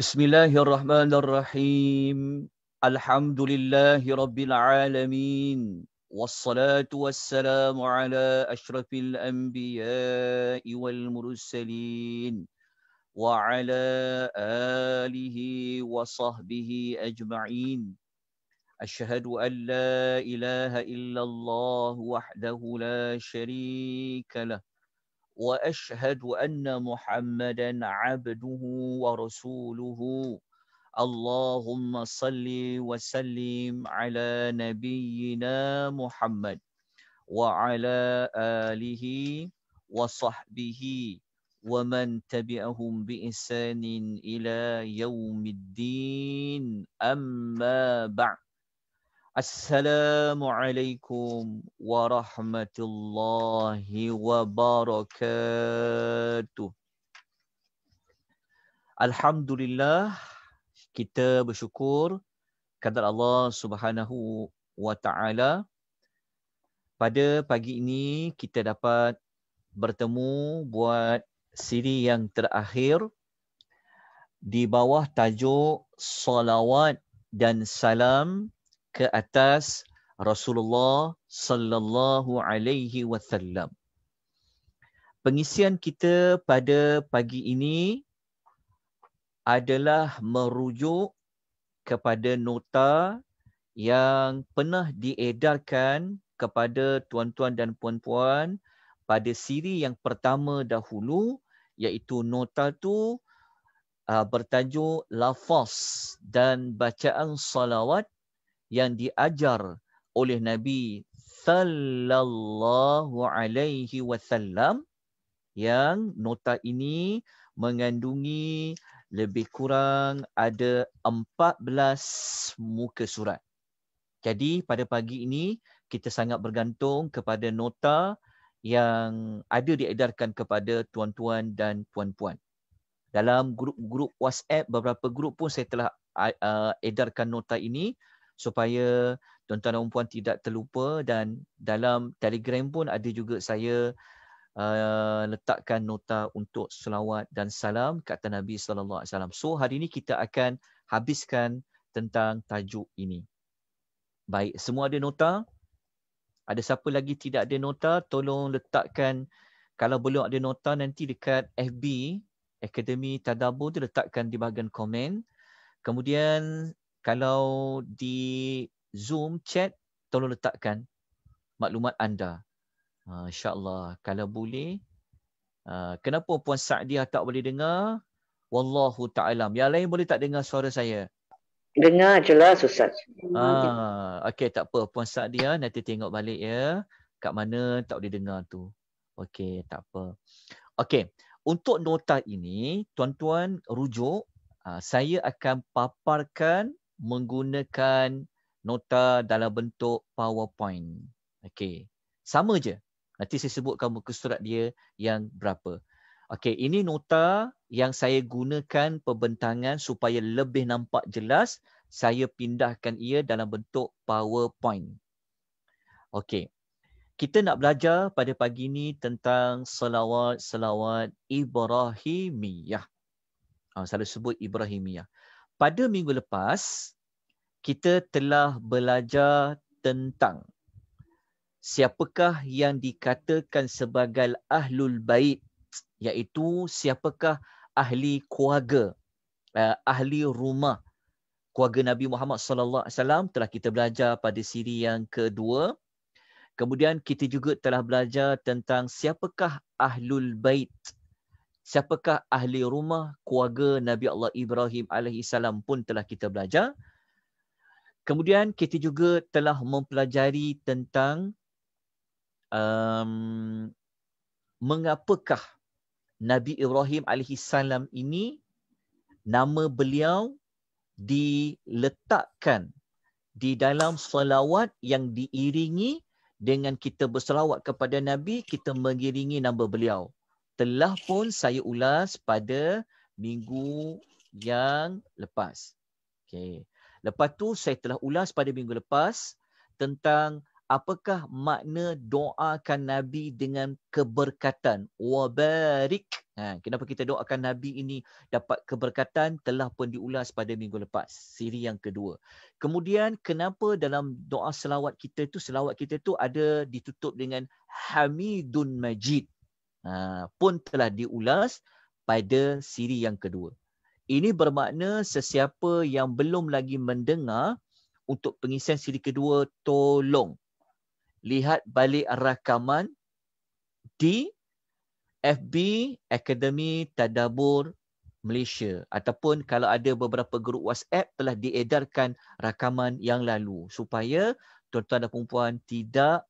بسم الله الرحمن الرحيم الحمد لله رب العالمين والصلاة والسلام على أشرف الأنبياء والمرسلين وعلى آله وصحبه أجمعين أشهد أن لا إله إلا الله وحده لا شريك له واشهد ان محمدا عبده ورسوله اللهم صل وسلم على نبينا محمد وعلى اله وصحبه ومن تبعهم باحسان الى يوم الدين اما بعد Assalamualaikum warahmatullahi wabarakatuh. Alhamdulillah kita bersyukur kepada Allah Subhanahu wa taala pada pagi ini kita dapat bertemu buat siri yang terakhir di bawah tajuk salawat dan salam ke atas Rasulullah sallallahu alaihi wasallam. Pengisian kita pada pagi ini adalah merujuk kepada nota yang pernah diedarkan kepada tuan-tuan dan puan-puan pada siri yang pertama dahulu iaitu nota tu ah, bertajuk lafaz dan bacaan salawat yang diajar oleh Nabi sallallahu alaihi wasallam yang nota ini mengandungi lebih kurang ada 14 muka surat. Jadi pada pagi ini kita sangat bergantung kepada nota yang ada diedarkan kepada tuan-tuan dan puan-puan. Dalam grup-grup WhatsApp beberapa grup pun saya telah uh, edarkan nota ini supaya tuan-tuan dan puan tidak terlupa dan dalam telegram pun ada juga saya uh, letakkan nota untuk selawat dan salam kata Nabi sallallahu alaihi wasallam. So hari ini kita akan habiskan tentang tajuk ini. Baik, semua ada nota? Ada siapa lagi tidak ada nota? Tolong letakkan kalau belum ada nota nanti dekat FB Akademi Tadabur letakkan di bahagian komen. Kemudian kalau di Zoom chat tolong letakkan maklumat anda. Uh, InsyaAllah kalau boleh. Uh, kenapa Puan Sa'diah tak boleh dengar? Wallahu ta'alam. Yang lain boleh tak dengar suara saya? Dengar je lah susah. Ah, okay tak apa Puan Sa'diah nanti tengok balik ya. Kat mana tak boleh dengar tu. Okay tak apa. Okey untuk nota ini tuan-tuan rujuk ah, saya akan paparkan menggunakan nota dalam bentuk PowerPoint. Okey. Sama je. Nanti saya sebutkan muka surat dia yang berapa. Okey, ini nota yang saya gunakan pembentangan supaya lebih nampak jelas, saya pindahkan ia dalam bentuk PowerPoint. Okey. Kita nak belajar pada pagi ini tentang selawat-selawat Ibrahimiyah. Ah, selalu sebut Ibrahimiyah. Pada minggu lepas, kita telah belajar tentang siapakah yang dikatakan sebagai ahlul bait iaitu siapakah ahli keluarga eh, ahli rumah keluarga Nabi Muhammad sallallahu alaihi wasallam telah kita belajar pada siri yang kedua kemudian kita juga telah belajar tentang siapakah ahlul bait siapakah ahli rumah keluarga Nabi Allah Ibrahim alaihi salam pun telah kita belajar Kemudian kita juga telah mempelajari tentang um, mengapakah Nabi Ibrahim alaihi salam ini nama beliau diletakkan di dalam selawat yang diiringi dengan kita berselawat kepada Nabi kita mengiringi nama beliau. Telah pun saya ulas pada minggu yang lepas. Okay. Lepas tu saya telah ulas pada minggu lepas tentang apakah makna doakan Nabi dengan keberkatan. Wa Ha, kenapa kita doakan Nabi ini dapat keberkatan telah pun diulas pada minggu lepas. Siri yang kedua. Kemudian kenapa dalam doa selawat kita tu, selawat kita tu ada ditutup dengan Hamidun Majid. Ha, pun telah diulas pada siri yang kedua. Ini bermakna sesiapa yang belum lagi mendengar untuk pengisian siri kedua tolong lihat balik rakaman di FB Akademi Tadabur Malaysia ataupun kalau ada beberapa grup WhatsApp telah diedarkan rakaman yang lalu supaya tuan-tuan dan puan tidak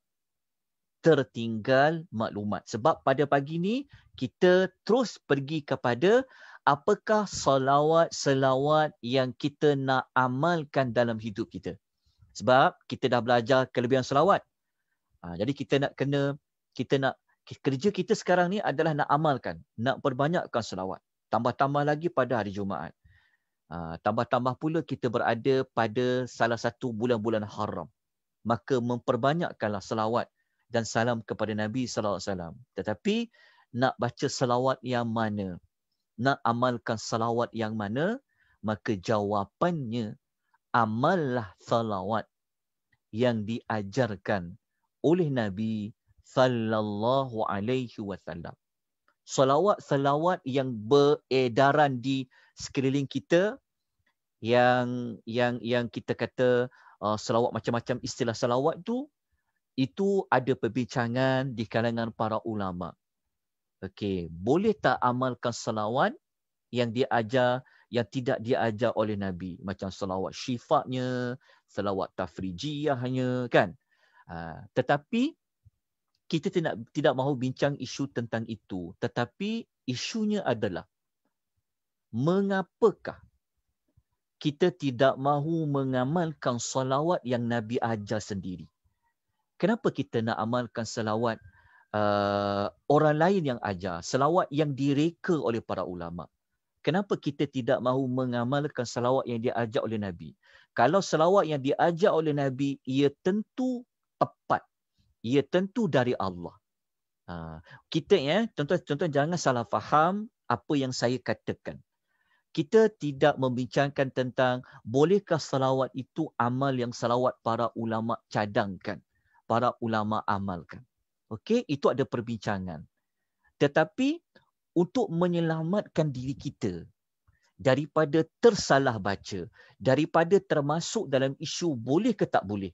tertinggal maklumat. Sebab pada pagi ni kita terus pergi kepada apakah salawat-salawat yang kita nak amalkan dalam hidup kita. Sebab kita dah belajar kelebihan salawat. Ha, jadi kita nak kena, kita nak kerja kita sekarang ni adalah nak amalkan, nak perbanyakkan salawat. Tambah-tambah lagi pada hari Jumaat. Ha, tambah-tambah pula kita berada pada salah satu bulan-bulan haram. Maka memperbanyakkanlah salawat dan salam kepada Nabi sallallahu alaihi wasallam. Tetapi nak baca selawat yang mana? Nak amalkan selawat yang mana? Maka jawapannya amallah selawat yang diajarkan oleh Nabi sallallahu alaihi wasallam. Selawat-selawat yang beredaran di sekeliling kita yang yang yang kita kata uh, selawat macam-macam istilah selawat tu itu ada perbincangan di kalangan para ulama. Okey, boleh tak amalkan selawat yang diajar yang tidak diajar oleh Nabi macam selawat syifatnya, selawat tafrijiahnya kan? Uh, tetapi kita tidak tidak mahu bincang isu tentang itu. Tetapi isunya adalah mengapakah kita tidak mahu mengamalkan salawat yang Nabi ajar sendiri kenapa kita nak amalkan selawat uh, orang lain yang ajar selawat yang direka oleh para ulama kenapa kita tidak mahu mengamalkan selawat yang diajar oleh nabi kalau selawat yang diajar oleh nabi ia tentu tepat ia tentu dari Allah uh, kita ya contoh-contoh jangan salah faham apa yang saya katakan kita tidak membincangkan tentang bolehkah salawat itu amal yang salawat para ulama cadangkan para ulama amalkan. Okey, itu ada perbincangan. Tetapi untuk menyelamatkan diri kita daripada tersalah baca, daripada termasuk dalam isu boleh ke tak boleh,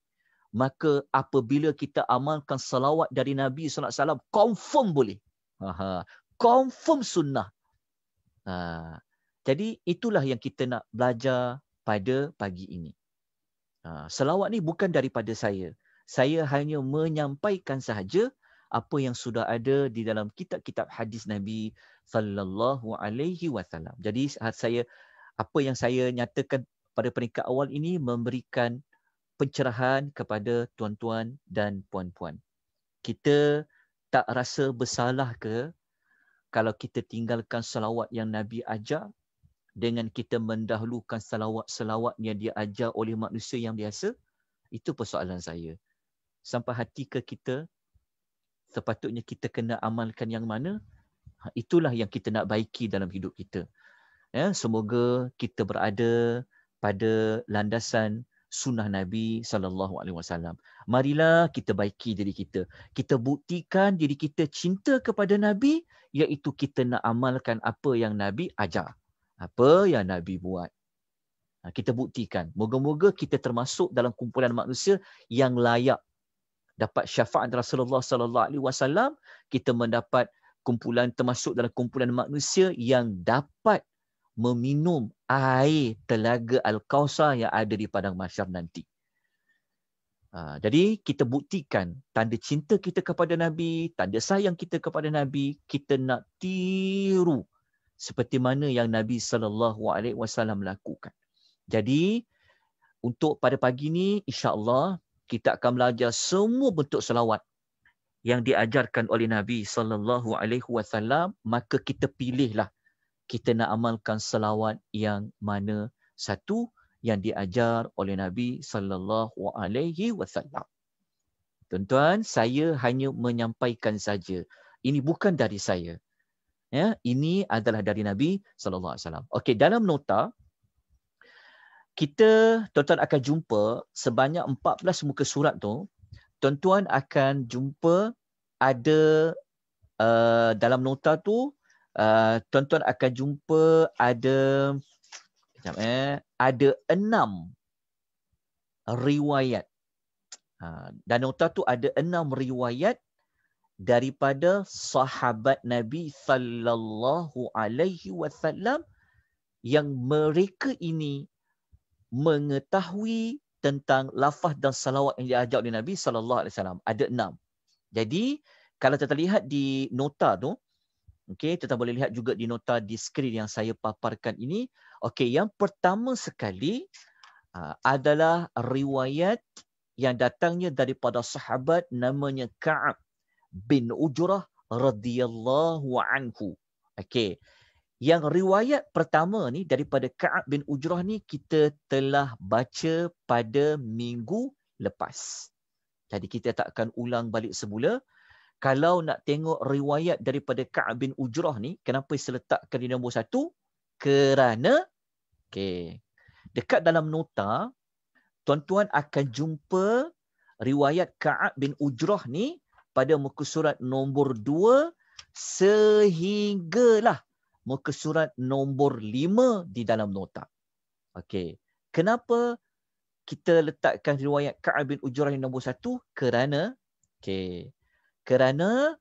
maka apabila kita amalkan salawat dari Nabi sallallahu alaihi wasallam confirm boleh. Aha, confirm sunnah. Ha. Jadi itulah yang kita nak belajar pada pagi ini. Ha, selawat ni bukan daripada saya saya hanya menyampaikan sahaja apa yang sudah ada di dalam kitab-kitab hadis Nabi sallallahu alaihi wasallam. Jadi ha-, saya apa yang saya nyatakan pada peringkat awal ini memberikan pencerahan kepada tuan-tuan dan puan-puan. Kita tak rasa bersalah ke kalau kita tinggalkan salawat yang Nabi ajar dengan kita mendahulukan salawat-salawat yang dia ajar oleh manusia yang biasa? Itu persoalan saya sampai hati ke kita sepatutnya kita kena amalkan yang mana ha, itulah yang kita nak baiki dalam hidup kita ya semoga kita berada pada landasan sunnah nabi sallallahu alaihi wasallam marilah kita baiki diri kita kita buktikan diri kita cinta kepada nabi iaitu kita nak amalkan apa yang nabi ajar apa yang nabi buat ha, kita buktikan moga-moga kita termasuk dalam kumpulan manusia yang layak dapat syafaat Rasulullah sallallahu alaihi wasallam kita mendapat kumpulan termasuk dalam kumpulan manusia yang dapat meminum air telaga Al-Kausar yang ada di padang mahsyar nanti. Ha, jadi kita buktikan tanda cinta kita kepada Nabi, tanda sayang kita kepada Nabi, kita nak tiru seperti mana yang Nabi sallallahu alaihi wasallam lakukan. Jadi untuk pada pagi ni insya-Allah kita akan belajar semua bentuk selawat yang diajarkan oleh Nabi sallallahu alaihi wasallam maka kita pilihlah kita nak amalkan selawat yang mana satu yang diajar oleh Nabi sallallahu alaihi wasallam. Tuan-tuan, saya hanya menyampaikan saja. Ini bukan dari saya. Ya, ini adalah dari Nabi sallallahu alaihi wasallam. Okey, dalam nota kita tuan-tuan akan jumpa sebanyak 14 muka surat tu tuan-tuan akan jumpa ada uh, dalam nota tu uh, tuan-tuan akan jumpa ada jap eh ada enam riwayat uh, dan nota tu ada enam riwayat daripada sahabat Nabi sallallahu alaihi wasallam yang mereka ini mengetahui tentang lafaz dan salawat yang diajar oleh Nabi sallallahu alaihi wasallam ada enam. Jadi kalau kita lihat di nota tu okey kita boleh lihat juga di nota di skrin yang saya paparkan ini okey yang pertama sekali ah, adalah riwayat yang datangnya daripada sahabat namanya Ka'ab bin Ujrah radhiyallahu anhu. Okey yang riwayat pertama ni daripada Ka'ab bin Ujrah ni kita telah baca pada minggu lepas. Jadi kita takkan ulang balik semula. Kalau nak tengok riwayat daripada Ka'ab bin Ujrah ni, kenapa saya letakkan di nombor satu? Kerana, okay. dekat dalam nota, tuan-tuan akan jumpa riwayat Ka'ab bin Ujrah ni pada muka surat nombor dua sehinggalah muka surat nombor lima di dalam nota. Okey. Kenapa kita letakkan riwayat Ka'ab bin Ujrah yang nombor satu? Kerana okey. Kerana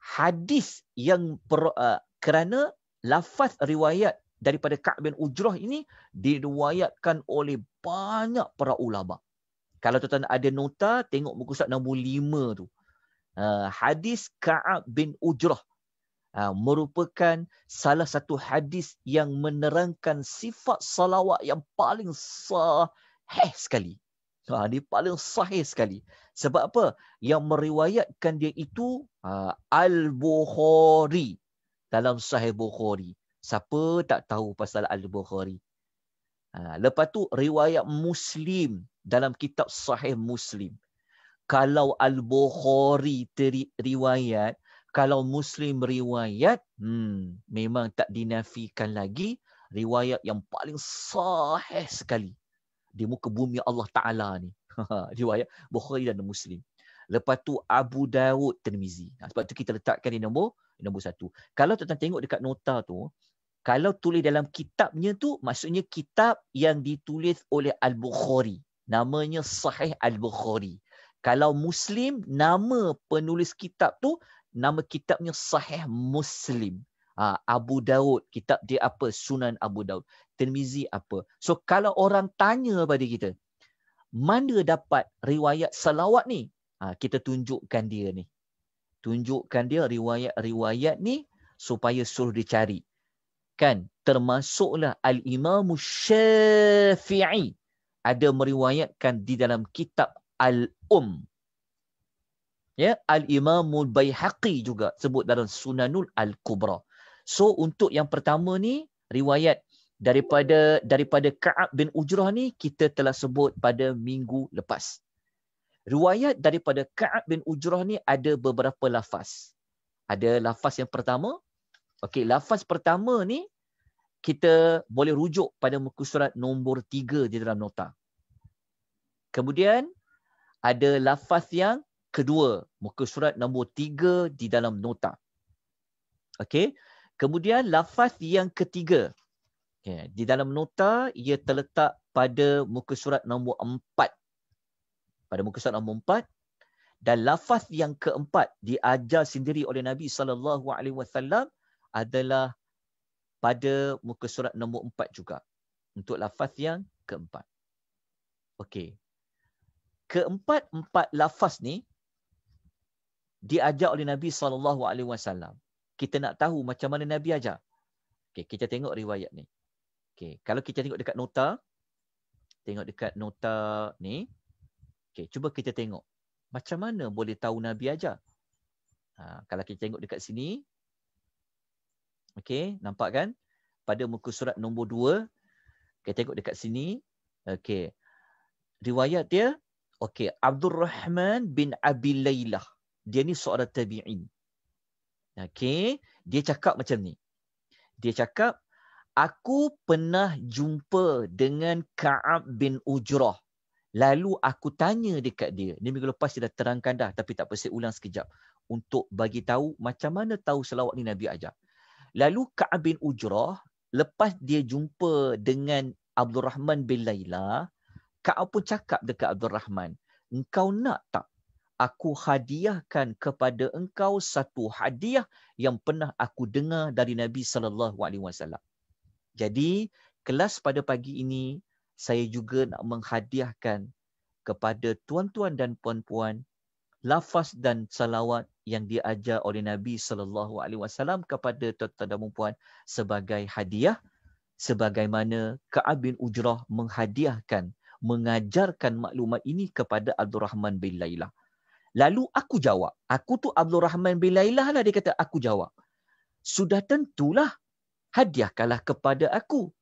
hadis yang per, uh, kerana lafaz riwayat daripada Ka'ab bin Ujrah ini diriwayatkan oleh banyak para ulama. Kalau tuan ada nota, tengok muka surat nombor lima tu. Uh, hadis Ka'ab bin Ujrah ha, merupakan salah satu hadis yang menerangkan sifat salawat yang paling sahih sekali. Ha, dia paling sahih sekali. Sebab apa? Yang meriwayatkan dia itu ha, Al-Bukhari dalam sahih Bukhari. Siapa tak tahu pasal Al-Bukhari? Ha, lepas tu riwayat Muslim dalam kitab sahih Muslim. Kalau Al-Bukhari teri- riwayat, kalau muslim riwayat hmm memang tak dinafikan lagi riwayat yang paling sahih sekali di muka bumi Allah taala ni riwayat Bukhari dan Muslim lepas tu Abu Dawud Tirmizi nah, ha, sebab tu kita letakkan di nombor nombor satu. kalau tuan tengok dekat nota tu kalau tulis dalam kitabnya tu maksudnya kitab yang ditulis oleh Al-Bukhari namanya Sahih Al-Bukhari kalau Muslim, nama penulis kitab tu nama kitabnya Sahih Muslim. Ha, Abu Daud, kitab dia apa? Sunan Abu Daud. Tirmizi apa? So kalau orang tanya pada kita, mana dapat riwayat salawat ni? Ha, kita tunjukkan dia ni. Tunjukkan dia riwayat-riwayat ni supaya suruh dicari. Kan? Termasuklah Al-Imam Syafi'i ada meriwayatkan di dalam kitab Al-Umm ya al-imamul baihaqi juga sebut dalam sunanul al-kubra so untuk yang pertama ni riwayat daripada daripada Ka'ab bin Ujrah ni kita telah sebut pada minggu lepas riwayat daripada Ka'ab bin Ujrah ni ada beberapa lafaz ada lafaz yang pertama okey lafaz pertama ni kita boleh rujuk pada muka surat nombor tiga di dalam nota. Kemudian ada lafaz yang kedua muka surat nombor tiga di dalam nota. Okey. Kemudian lafaz yang ketiga. Okay. Di dalam nota ia terletak pada muka surat nombor empat. Pada muka surat nombor empat. Dan lafaz yang keempat diajar sendiri oleh Nabi SAW adalah pada muka surat nombor empat juga. Untuk lafaz yang keempat. Okey. Keempat-empat lafaz ni diajar oleh Nabi saw. Kita nak tahu macam mana Nabi ajar. Okay, kita tengok riwayat ni. Okay, kalau kita tengok dekat nota tengok dekat nota ni. Okay, cuba kita tengok. Macam mana boleh tahu Nabi ajar? Ha, kalau kita tengok dekat sini. okay, nampak kan? Pada muka surat nombor 2. Kita tengok dekat sini. Okay, Riwayat dia. Okay, Abdul Rahman bin Abi Laylah dia ni seorang tabi'in. Okay. Dia cakap macam ni. Dia cakap, aku pernah jumpa dengan Ka'ab bin Ujrah. Lalu aku tanya dekat dia. Ni minggu lepas dia dah terangkan dah. Tapi tak saya ulang sekejap. Untuk bagi tahu macam mana tahu selawat ni Nabi ajar. Lalu Ka'ab bin Ujrah, lepas dia jumpa dengan Abdul Rahman bin Layla, Ka'ab pun cakap dekat Abdul Rahman, engkau nak tak aku hadiahkan kepada engkau satu hadiah yang pernah aku dengar dari Nabi sallallahu alaihi wasallam. Jadi, kelas pada pagi ini saya juga nak menghadiahkan kepada tuan-tuan dan puan-puan lafaz dan salawat yang diajar oleh Nabi sallallahu alaihi wasallam kepada tuan-tuan dan puan sebagai hadiah sebagaimana Ka'ab bin Ujrah menghadiahkan mengajarkan maklumat ini kepada Abdul Rahman bin Lailah. Lalu aku jawab. Aku tu Abdul Rahman bin Lailah lah. Dia kata, aku jawab. Sudah tentulah hadiahkanlah kepada aku.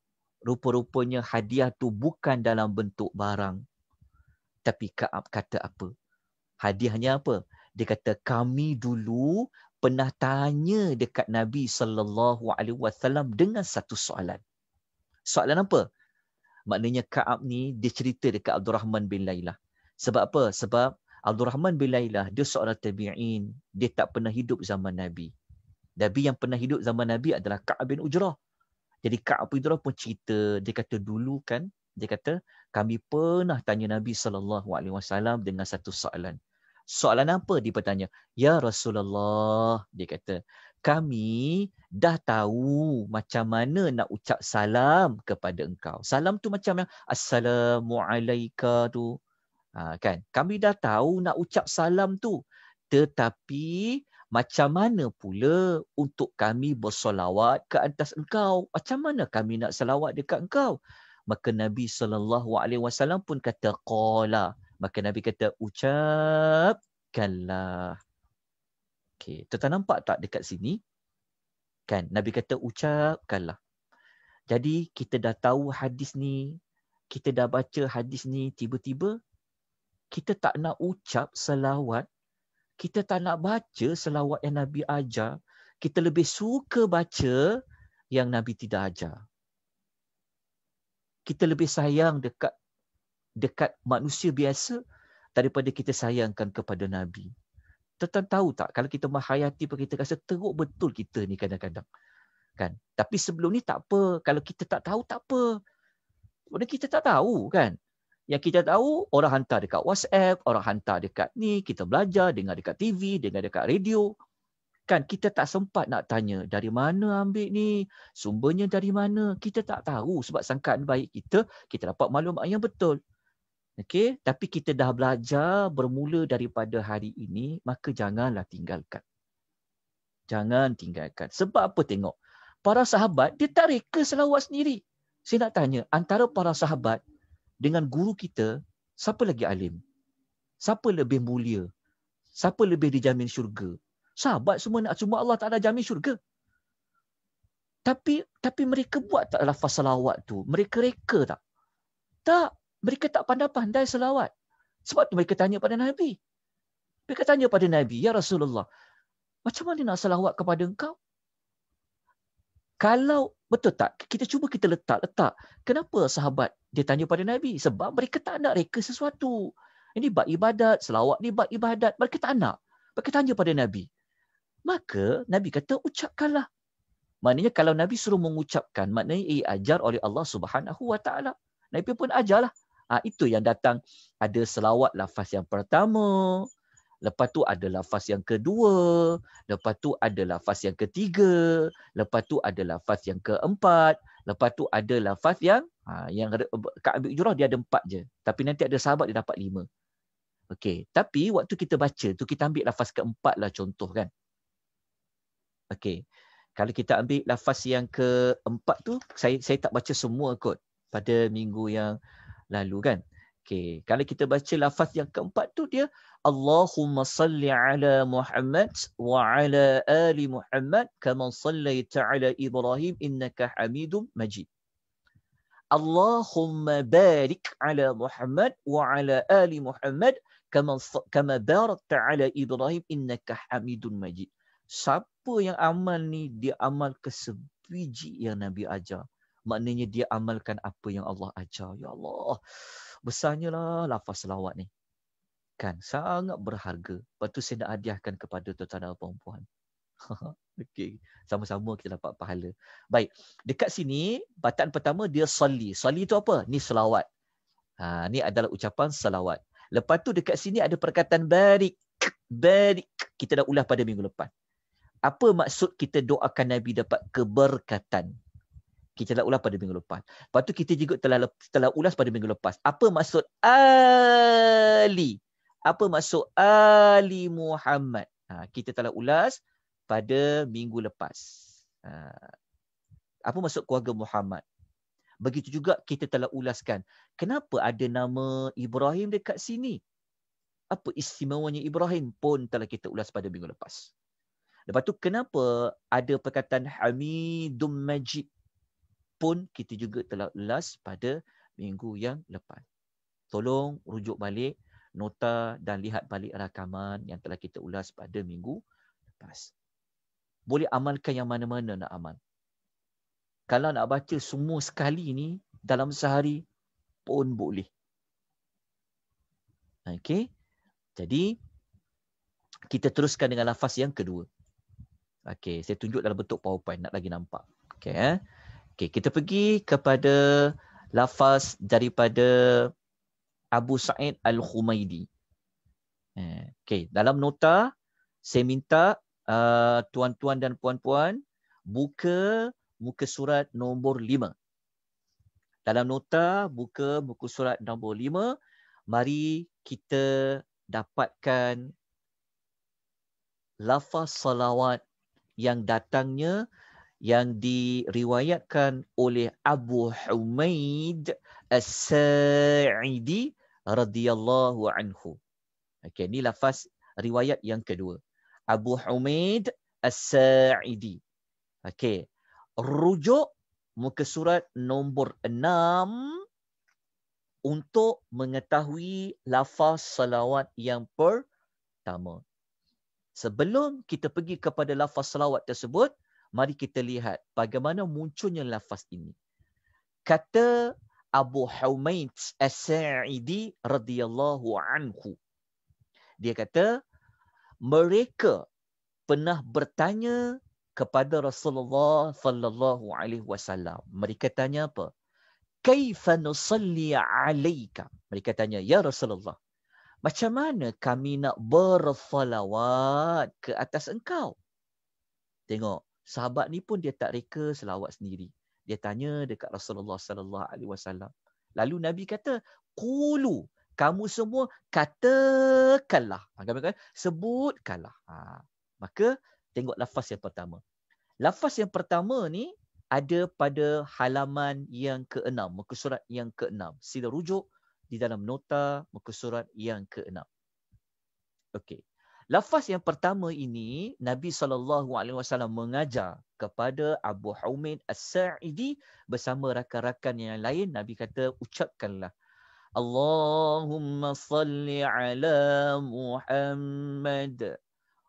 Rupa-rupanya hadiah tu bukan dalam bentuk barang. Tapi Kaab kata apa? Hadiahnya apa? Dia kata kami dulu pernah tanya dekat Nabi sallallahu alaihi wasallam dengan satu soalan. Soalan apa? Maknanya Kaab ni dia cerita dekat Abdul Rahman bin Lailah. Sebab apa? Sebab Abdul Rahman bin Lailah dia seorang tabi'in, dia tak pernah hidup zaman Nabi. Nabi yang pernah hidup zaman Nabi adalah Ka'ab bin Ujrah. Jadi Ka'ab bin Ujrah pun cerita, dia kata dulu kan, dia kata kami pernah tanya Nabi sallallahu alaihi wasallam dengan satu soalan. Soalan apa dia bertanya? Ya Rasulullah, dia kata, kami dah tahu macam mana nak ucap salam kepada engkau. Salam tu macam yang assalamualaikum tu. Ha, kan? Kami dah tahu nak ucap salam tu. Tetapi macam mana pula untuk kami bersolawat ke atas engkau? Macam mana kami nak selawat dekat engkau? Maka Nabi saw pun kata qala. Maka Nabi kata ucapkanlah. Okey, tuan nampak tak dekat sini? Kan Nabi kata ucapkanlah. Jadi kita dah tahu hadis ni, kita dah baca hadis ni tiba-tiba kita tak nak ucap selawat, kita tak nak baca selawat yang Nabi ajar, kita lebih suka baca yang Nabi tidak ajar. Kita lebih sayang dekat dekat manusia biasa daripada kita sayangkan kepada Nabi. Tuan-tuan tahu tak kalau kita menghayati pun kita rasa teruk betul kita ni kadang-kadang. Kan? Tapi sebelum ni tak apa. Kalau kita tak tahu tak apa. Sebenarnya kita tak tahu kan yang kita tahu orang hantar dekat WhatsApp, orang hantar dekat ni, kita belajar dengar dekat TV, dengar dekat radio. Kan kita tak sempat nak tanya dari mana ambil ni, sumbernya dari mana, kita tak tahu sebab sangkaan baik kita, kita dapat maklumat yang betul. Okey, tapi kita dah belajar bermula daripada hari ini, maka janganlah tinggalkan. Jangan tinggalkan. Sebab apa tengok? Para sahabat, dia tak reka selawat sendiri. Saya nak tanya, antara para sahabat, dengan guru kita, siapa lagi alim? Siapa lebih mulia? Siapa lebih dijamin syurga? Sahabat semua nak semua Allah tak ada jamin syurga. Tapi tapi mereka buat tak lafaz selawat tu? Mereka reka tak? Tak. Mereka tak pandai-pandai selawat. Sebab tu mereka tanya pada Nabi. Mereka tanya pada Nabi, "Ya Rasulullah, macam mana nak selawat kepada engkau?" Kalau Betul tak? Kita cuba kita letak, letak. Kenapa sahabat dia tanya pada Nabi? Sebab mereka tak nak reka sesuatu. Ini bak ibadat, selawat ni bak ibadat. Mereka tak nak. Mereka tanya pada Nabi. Maka Nabi kata ucapkanlah. Maknanya kalau Nabi suruh mengucapkan, maknanya ia ajar oleh Allah Subhanahu Wa Taala. Nabi pun ajarlah. Ha, itu yang datang ada selawat lafaz yang pertama lepas tu ada lafaz yang kedua, lepas tu ada lafaz yang ketiga, lepas tu ada lafaz yang keempat, lepas tu ada lafaz yang ha, yang kat ambil jurah dia ada empat je. Tapi nanti ada sahabat dia dapat lima. Okey, tapi waktu kita baca tu kita ambil lafaz keempat lah contoh kan. Okey. Kalau kita ambil lafaz yang keempat tu, saya saya tak baca semua kot pada minggu yang lalu kan. Okay. Kalau kita baca lafaz yang keempat tu dia Allahumma salli ala Muhammad wa ala ali Muhammad kama sallaita ta'ala Ibrahim innaka Hamidum Majid. Allahumma barik ala Muhammad wa ala ali Muhammad kama kama barik ta'ala Ibrahim innaka Hamidum Majid. Siapa yang amal ni dia amal ke yang Nabi ajar. Maknanya dia amalkan apa yang Allah ajar. Ya Allah besarnya lah lafaz selawat ni. Kan, sangat berharga. Lepas tu saya nak hadiahkan kepada tuan-tuan dan perempuan. Okey, Sama-sama kita dapat pahala. Baik, dekat sini, bataan pertama dia sali. Sali tu apa? Ni selawat. Ha, ni adalah ucapan selawat. Lepas tu dekat sini ada perkataan barik. Barik. Kita dah ulas pada minggu lepas. Apa maksud kita doakan Nabi dapat keberkatan? kita telah ulas pada minggu lepas. Lepas tu kita juga telah telah ulas pada minggu lepas. Apa maksud Ali? Apa maksud Ali Muhammad? Ha, kita telah ulas pada minggu lepas. Ha, apa maksud keluarga Muhammad? Begitu juga kita telah ulaskan. Kenapa ada nama Ibrahim dekat sini? Apa istimewanya Ibrahim pun telah kita ulas pada minggu lepas. Lepas tu kenapa ada perkataan Hamidum Majid? pun kita juga telah ulas pada minggu yang lepas. Tolong rujuk balik nota dan lihat balik rakaman yang telah kita ulas pada minggu lepas. Boleh amalkan yang mana-mana nak amal. Kalau nak baca semua sekali ni dalam sehari pun boleh. Okey. Jadi kita teruskan dengan lafaz yang kedua. Okey, saya tunjuk dalam bentuk PowerPoint nak lagi nampak. Okey eh. Okey, kita pergi kepada lafaz daripada Abu Sa'id Al-Khumaidi. Eh, okey, dalam nota saya minta uh, tuan-tuan dan puan-puan buka muka surat nombor 5. Dalam nota buka muka surat nombor 5, mari kita dapatkan lafaz salawat yang datangnya yang diriwayatkan oleh Abu Humaid As-Sa'idi radhiyallahu anhu. Okey, ni lafaz riwayat yang kedua. Abu Humaid As-Sa'idi. Okey. Rujuk muka surat nombor enam untuk mengetahui lafaz salawat yang pertama. Sebelum kita pergi kepada lafaz salawat tersebut, mari kita lihat bagaimana munculnya lafaz ini. Kata Abu Humaid As-Sa'idi radhiyallahu anhu. Dia kata mereka pernah bertanya kepada Rasulullah sallallahu alaihi wasallam. Mereka tanya apa? Kaifa nusalli alayka? Mereka tanya, "Ya Rasulullah, macam mana kami nak bersalawat ke atas engkau?" Tengok, sahabat ni pun dia tak reka selawat sendiri. Dia tanya dekat Rasulullah sallallahu alaihi wasallam. Lalu Nabi kata, "Qulu, kamu semua katakanlah." Ha, kata kata, sebutkanlah. Ha. Maka tengok lafaz yang pertama. Lafaz yang pertama ni ada pada halaman yang keenam, muka surat yang keenam. Sila rujuk di dalam nota muka surat yang keenam. Okey. Lafaz yang pertama ini Nabi saw mengajar kepada Abu Humaid As-Sa'idi bersama rakan-rakan yang lain Nabi kata ucapkanlah Allahumma salli ala Muhammad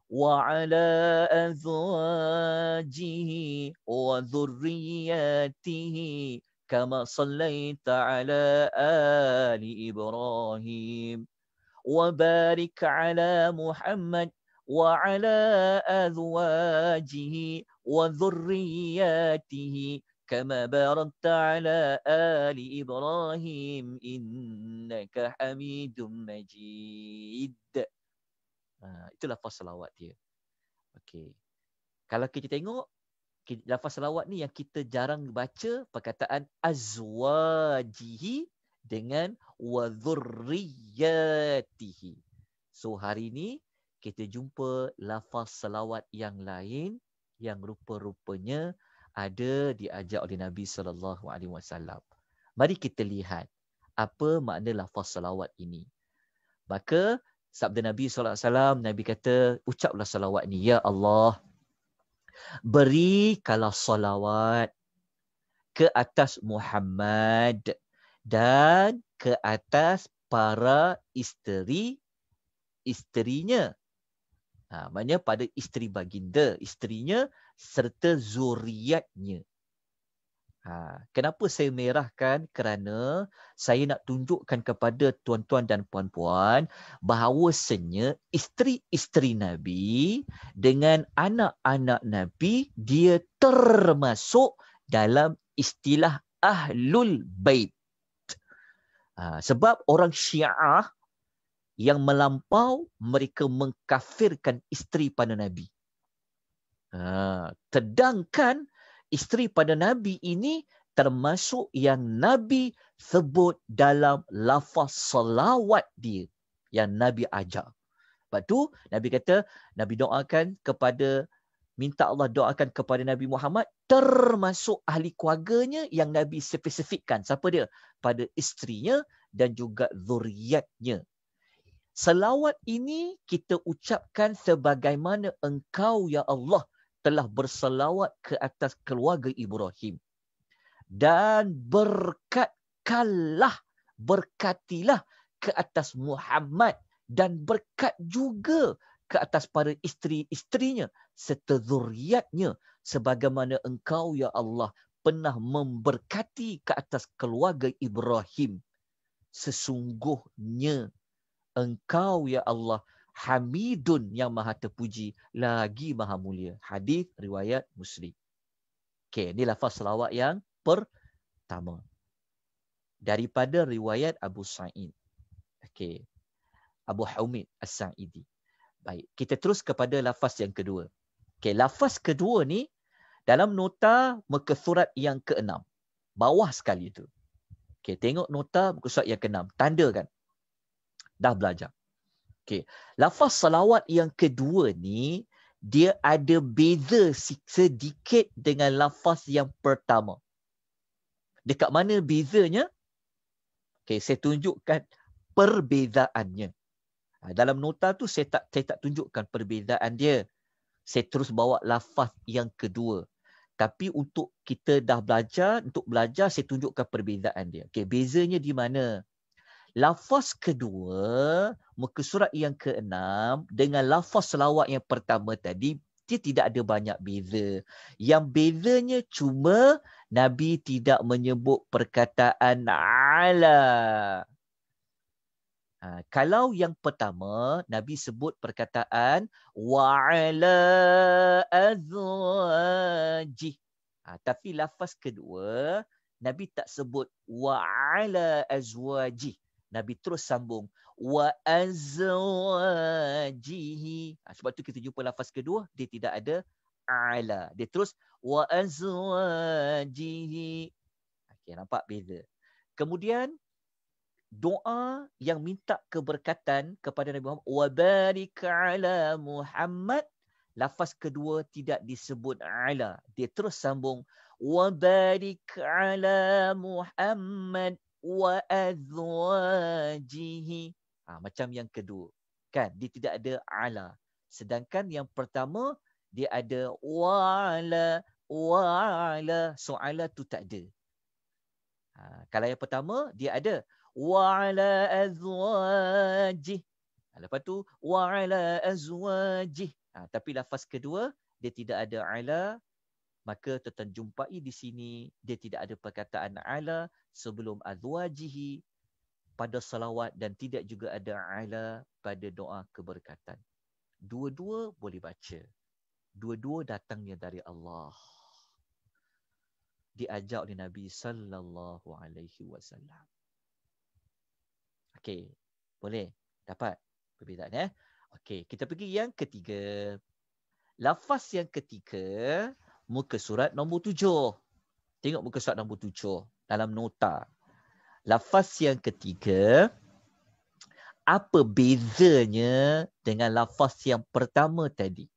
wa ala azwajihi wa dhurriyyatihi kama sallaita ala ali Ibrahim وبارك على محمد وعلى أزواجه وذرياته كما باركت على آل إبراهيم إنك حميد مجيد itulah fasa lawat dia. Okay. Kalau kita tengok, lafaz selawat ni yang kita jarang baca perkataan azwajihi dengan wa dhurriyatihi. So hari ini kita jumpa lafaz selawat yang lain yang rupa-rupanya ada diajak oleh Nabi sallallahu alaihi wasallam. Mari kita lihat apa makna lafaz selawat ini. Maka sabda Nabi sallallahu alaihi wasallam Nabi kata ucaplah selawat ini ya Allah beri kala selawat ke atas Muhammad dan ke atas para isteri isterinya. Ha, maknanya pada isteri baginda, isterinya serta zuriatnya. Ha, kenapa saya merahkan? Kerana saya nak tunjukkan kepada tuan-tuan dan puan-puan bahawasanya isteri-isteri Nabi dengan anak-anak Nabi dia termasuk dalam istilah Ahlul Bait. Ha, sebab orang Syiah yang melampau mereka mengkafirkan isteri pada Nabi. Ha, sedangkan isteri pada Nabi ini termasuk yang Nabi sebut dalam lafaz salawat dia yang Nabi ajar. Lepas tu Nabi kata Nabi doakan kepada minta Allah doakan kepada Nabi Muhammad termasuk ahli keluarganya yang Nabi spesifikkan siapa dia pada isterinya dan juga zuriatnya selawat ini kita ucapkan sebagaimana engkau ya Allah telah berselawat ke atas keluarga Ibrahim dan berkatkanlah berkatilah ke atas Muhammad dan berkat juga ke atas para isteri-isterinya serta zuriatnya sebagaimana engkau ya Allah pernah memberkati ke atas keluarga Ibrahim sesungguhnya engkau ya Allah Hamidun yang maha terpuji lagi maha mulia hadis riwayat Muslim okey ini lafaz selawat yang pertama daripada riwayat Abu Sa'id okey Abu Hamid As-Sa'idi baik kita terus kepada lafaz yang kedua Okay, lafaz kedua ni dalam nota muka surat yang keenam. Bawah sekali tu. Okay, tengok nota muka surat yang keenam. Tanda kan? Dah belajar. Okay. Lafaz salawat yang kedua ni, dia ada beza sedikit dengan lafaz yang pertama. Dekat mana bezanya? Okay, saya tunjukkan perbezaannya. Ha, dalam nota tu saya tak saya tak tunjukkan perbezaan dia saya terus bawa lafaz yang kedua. Tapi untuk kita dah belajar, untuk belajar saya tunjukkan perbezaan dia. Okey, bezanya di mana? Lafaz kedua, muka surat yang keenam dengan lafaz selawat yang pertama tadi, dia tidak ada banyak beza. Yang bezanya cuma Nabi tidak menyebut perkataan Allah. Ha, kalau yang pertama Nabi sebut perkataan wa'ala azwaji. Ha, tapi lafaz kedua Nabi tak sebut wa'ala azwaji. Nabi terus sambung wa azwajihi. Ha, sebab tu kita jumpa lafaz kedua dia tidak ada ala. Dia terus wa azwajihi. Ha, okey nampak beza. Kemudian doa yang minta keberkatan kepada Nabi Muhammad wa barik ala Muhammad lafaz kedua tidak disebut ala dia terus sambung wa barik ala Muhammad wa Azwajih. ha, macam yang kedua kan dia tidak ada ala sedangkan yang pertama dia ada wa ala wa ala soala tu tak ada ha, kalau yang pertama dia ada wa ala azwaji. Ha, lepas tu wa ala azwaji. Ha, tapi lafaz kedua dia tidak ada ala maka terjumpai di sini dia tidak ada perkataan ala sebelum azwajihi pada salawat dan tidak juga ada ala pada doa keberkatan. Dua-dua boleh baca. Dua-dua datangnya dari Allah. Diajak oleh Nabi sallallahu alaihi wasallam. Okey, boleh. Dapat perbezaan ya. Okey, kita pergi yang ketiga. Lafaz yang ketiga, muka surat nombor tujuh. Tengok muka surat nombor tujuh dalam nota. Lafaz yang ketiga, apa bezanya dengan lafaz yang pertama tadi?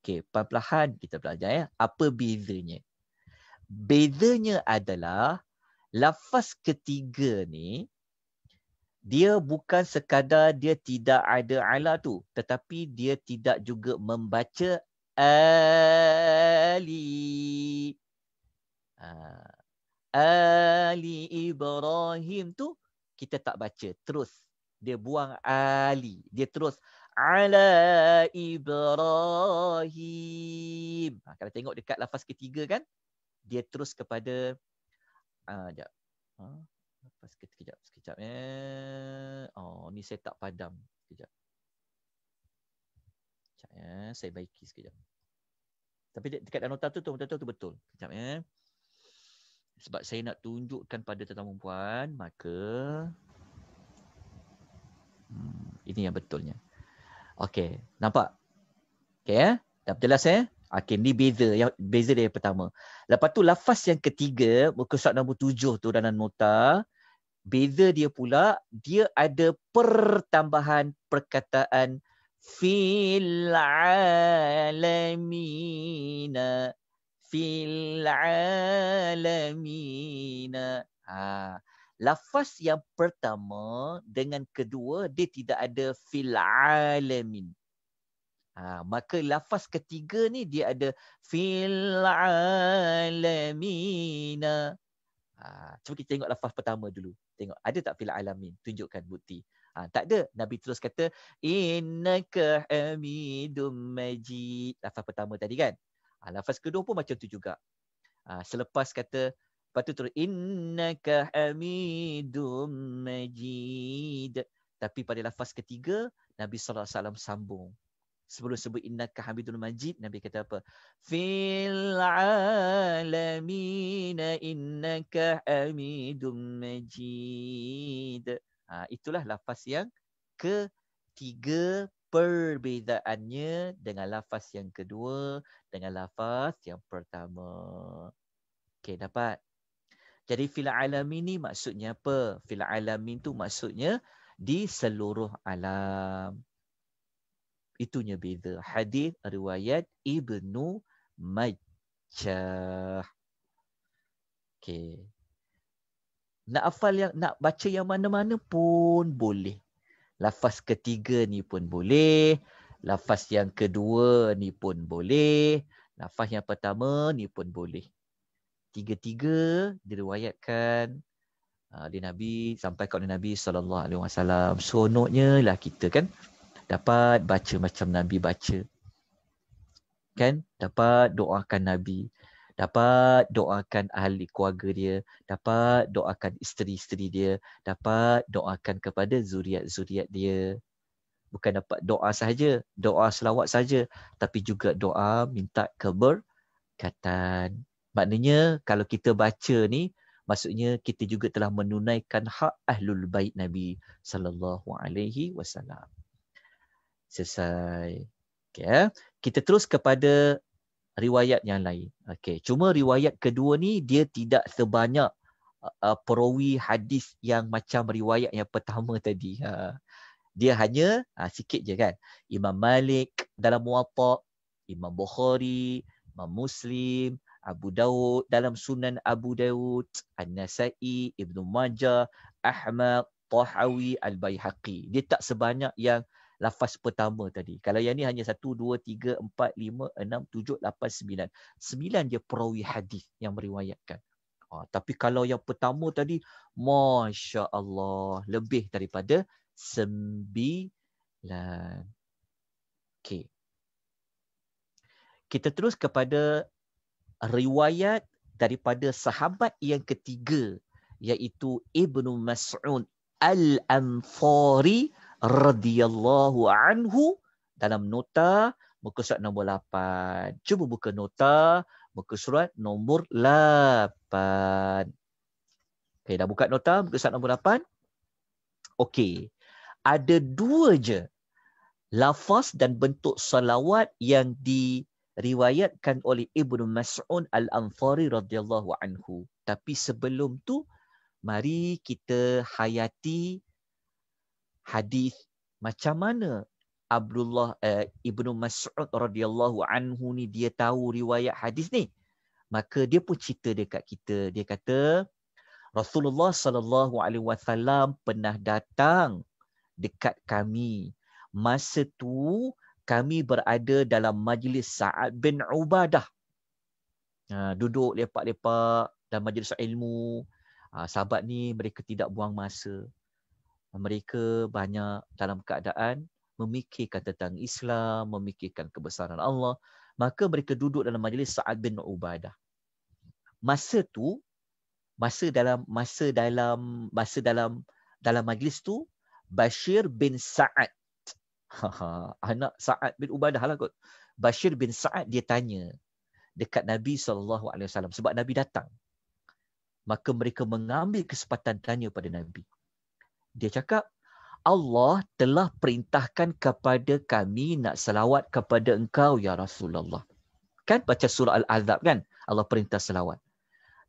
Okey, perlahan-lahan kita belajar ya. Apa bezanya? Bezanya adalah lafaz ketiga ni dia bukan sekadar dia tidak ada ala tu tetapi dia tidak juga membaca ali ha. ali ibrahim tu kita tak baca terus dia buang ali dia terus ala ibrahim ha, kalau tengok dekat lafaz ketiga kan dia terus kepada ah uh, jap ha? Lepas ah, sekejap, sekejap. Eh. Oh, ni saya tak padam. Sekejap. Sekejap ya. Eh. Saya baiki sekejap. Tapi dekat nota tu, tuan-tuan tu, tu betul. Sekejap ya. Eh. Sebab saya nak tunjukkan pada tetamu puan, maka... Hmm, ini yang betulnya. Okey, nampak? Okey ya? Eh? Dah jelas ya? Eh? Okey, ni beza. Yang, beza dia yang pertama. Lepas tu, lafaz yang ketiga, muka surat nombor tujuh tu dalam nota. Beza dia pula, dia ada pertambahan perkataan fil alamin. fil alamina. Ha. Lafaz yang pertama dengan kedua dia tidak ada fil alamin. Ha, maka lafaz ketiga ni dia ada fil alamina. Ah, cuba kita tengok lafaz pertama dulu. Tengok ada tak fil alamin tunjukkan bukti. Ha, tak ada. Nabi terus kata innaka amidum majid. Lafaz pertama tadi kan. Ha, lafaz kedua pun macam tu juga. Ha, selepas kata lepas tu terus innaka amidum majid. Tapi pada lafaz ketiga Nabi sallallahu alaihi sambung sebelum sebut innaka hamidul majid nabi kata apa fil alamin innaka hamidum majid ha, itulah lafaz yang ketiga perbezaannya dengan lafaz yang kedua dengan lafaz yang pertama okey dapat jadi fil alamin ni maksudnya apa fil alamin tu maksudnya di seluruh alam Itunya beza. Hadis riwayat Ibnu Majah. Okay. Nak hafal yang nak baca yang mana-mana pun boleh. Lafaz ketiga ni pun boleh. Lafaz yang kedua ni pun boleh. Lafaz yang pertama ni pun boleh. Tiga-tiga diriwayatkan uh, ah, di Nabi sampai kepada Nabi saw. alaihi wasallam. Sonoknya lah kita kan dapat baca macam nabi baca kan dapat doakan nabi dapat doakan ahli keluarga dia dapat doakan isteri-isteri dia dapat doakan kepada zuriat-zuriat dia bukan dapat doa saja doa selawat saja tapi juga doa minta keberkatan maknanya kalau kita baca ni maksudnya kita juga telah menunaikan hak ahlul bait nabi sallallahu alaihi wasallam selesai. Okay, eh? Kita terus kepada riwayat yang lain. Okay. Cuma riwayat kedua ni dia tidak sebanyak uh, uh, perawi hadis yang macam riwayat yang pertama tadi. Ha. Dia hanya ha, sikit je kan. Imam Malik dalam Muwatta, Imam Bukhari, Imam Muslim, Abu Dawud dalam Sunan Abu Dawud, An-Nasai, Ibn Majah, Ahmad, Tahawi, Al-Bayhaqi. Dia tak sebanyak yang lafaz pertama tadi. Kalau yang ni hanya 1, 2, 3, 4, 5, 6, 7, 8, 9. Sembilan dia perawi hadis yang meriwayatkan. Ha, tapi kalau yang pertama tadi, Masya Allah, lebih daripada sembilan. Okay. Kita terus kepada riwayat daripada sahabat yang ketiga iaitu Ibnu Mas'ud Al-Anfari radhiyallahu anhu dalam nota muka surat nombor 8. Cuba buka nota muka surat nombor 8. Okey dah buka nota muka surat nombor 8. Okey. Ada dua je lafaz dan bentuk salawat yang diriwayatkan oleh Ibnu Mas'ud Al-Anfari radhiyallahu anhu. Tapi sebelum tu mari kita hayati hadis macam mana Abdullah uh, Ibnu Mas'ud radhiyallahu anhu ni dia tahu riwayat hadis ni. Maka dia pun cerita dekat kita. Dia kata Rasulullah sallallahu alaihi wasallam pernah datang dekat kami. Masa tu kami berada dalam majlis Sa'ad bin Ubadah. Ha, duduk lepak-lepak dalam majlis ilmu. Ha, sahabat ni mereka tidak buang masa mereka banyak dalam keadaan memikirkan tentang Islam, memikirkan kebesaran Allah. Maka mereka duduk dalam majlis Sa'ad bin Ubadah. Masa tu, masa dalam masa dalam masa dalam dalam majlis tu, Bashir bin Sa'ad. Anak Sa'ad bin Ubadah lah kot. Bashir bin Sa'ad dia tanya dekat Nabi SAW. Sebab Nabi datang. Maka mereka mengambil kesempatan tanya pada Nabi dia cakap Allah telah perintahkan kepada kami nak selawat kepada engkau ya Rasulullah. Kan baca surah Al-Azab kan? Allah perintah selawat.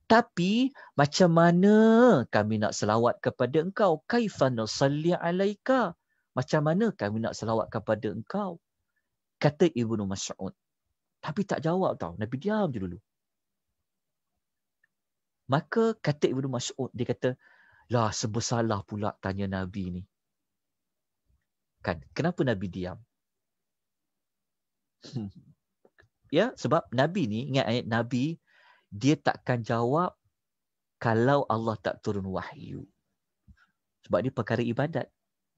Tapi macam mana kami nak selawat kepada engkau? Kaifa nusalli alaika? Macam mana kami nak selawat kepada engkau? Kata Ibnu Mas'ud. Tapi tak jawab tau. Nabi diam je dulu. Maka kata Ibnu Mas'ud dia kata, lah sebesarlah pula tanya Nabi ni. Kan? Kenapa Nabi diam? ya, sebab Nabi ni ingat ayat Nabi dia takkan jawab kalau Allah tak turun wahyu. Sebab dia perkara ibadat.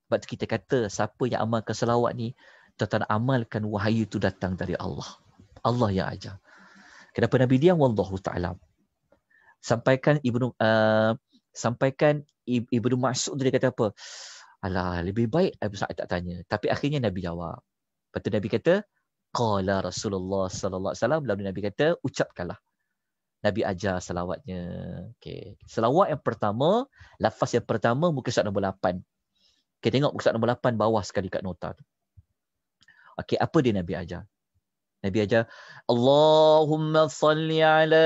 Sebab kita kata siapa yang amalkan selawat ni tuan amalkan wahyu tu datang dari Allah. Allah yang ajar. Kenapa Nabi diam? Wallahu Taala Sampaikan Ibnu uh, sampaikan Ibnu Mas'ud tu dia kata apa? Alah, lebih baik Abu eh, Sa'id tak tanya. Tapi akhirnya Nabi jawab. Lepas tu Nabi kata, Qala Rasulullah sallallahu alaihi wasallam lalu Nabi kata ucapkanlah. Nabi ajar salawatnya. Okay, salawat yang pertama, lafaz yang pertama muka surat nombor 8. Okey tengok muka surat nombor 8 bawah sekali kat nota tu. Okey, apa dia Nabi ajar? نبي اجا اللهم صل على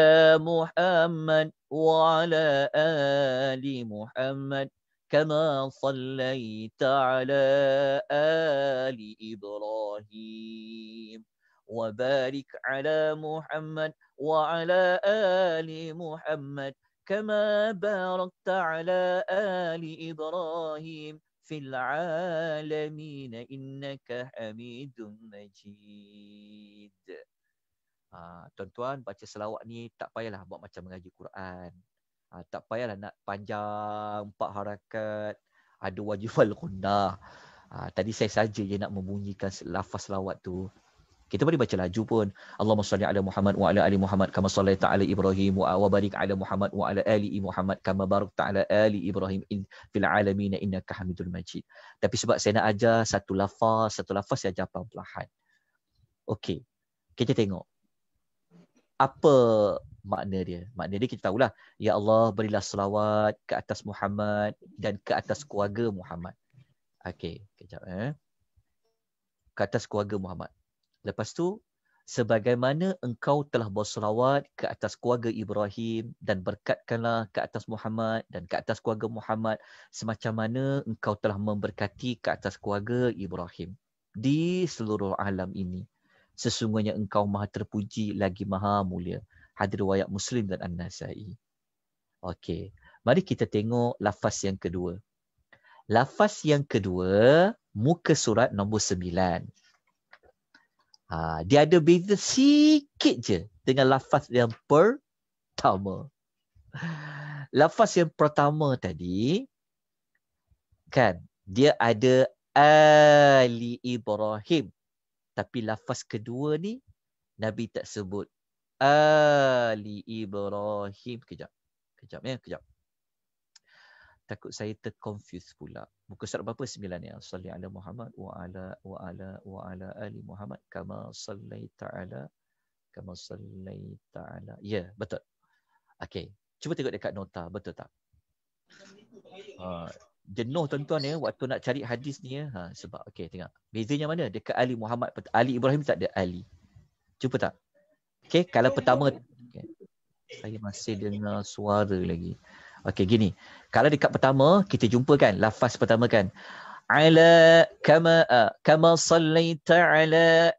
محمد وعلى ال محمد كما صليت على آل إبراهيم وبارك على محمد وعلى آل محمد كما باركت على آل إبراهيم في العالمين إنك حميد مجيد Ha, tuan-tuan baca selawat ni tak payahlah buat macam mengaji Quran. Ha, tak payahlah nak panjang empat harakat. Ada wajib al-qunnah. Ha, tadi saya saja yang nak membunyikan lafaz selawat tu kita boleh baca laju pun Allahumma salli ala Muhammad wa ala ali Muhammad kama sallaita taala Ibrahim wa, wa barik ala Muhammad wa ala ali Muhammad kama barakta taala ali Ibrahim in, fil alamin inna Hamidul Majid tapi sebab saya nak ajar satu lafaz satu lafaz saya ajar perlahan okey kita tengok apa makna dia makna dia kita tahulah ya Allah berilah selawat ke atas Muhammad dan ke atas keluarga Muhammad okey kejap eh ke atas keluarga Muhammad Lepas tu, sebagaimana engkau telah bersalawat ke atas keluarga Ibrahim dan berkatkanlah ke atas Muhammad dan ke atas keluarga Muhammad semacam mana engkau telah memberkati ke atas keluarga Ibrahim di seluruh alam ini. Sesungguhnya engkau maha terpuji lagi maha mulia. Hadir riwayat Muslim dan An-Nasai. Okey. Mari kita tengok lafaz yang kedua. Lafaz yang kedua, muka surat nombor sembilan. Ha, dia ada beza sikit je dengan lafaz yang pertama. Lafaz yang pertama tadi, kan, dia ada Ali Ibrahim. Tapi lafaz kedua ni, Nabi tak sebut. Ali Ibrahim. Kejap. Kejap ya, kejap. Takut saya terconfuse pula. Muka surat berapa ya. Salli ala Muhammad wa ala wa ala wa ala ali Muhammad kama salli ta'ala kama salli ta'ala. Ya, yeah, betul. Okay. Cuba tengok dekat nota. Betul tak? Uh, jenuh tuan-tuan ya waktu nak cari hadis ni ya. Ha, sebab okay tengok. Bezanya mana? Dekat Ali Muhammad. Ali Ibrahim tak ada Ali. Cuba tak? Okay. Kalau pertama. Okay. Saya masih dengar suara lagi. Okey gini. Kalau dekat pertama kita jumpa kan lafaz pertama kan. Ala kama eh, kama sallaita ala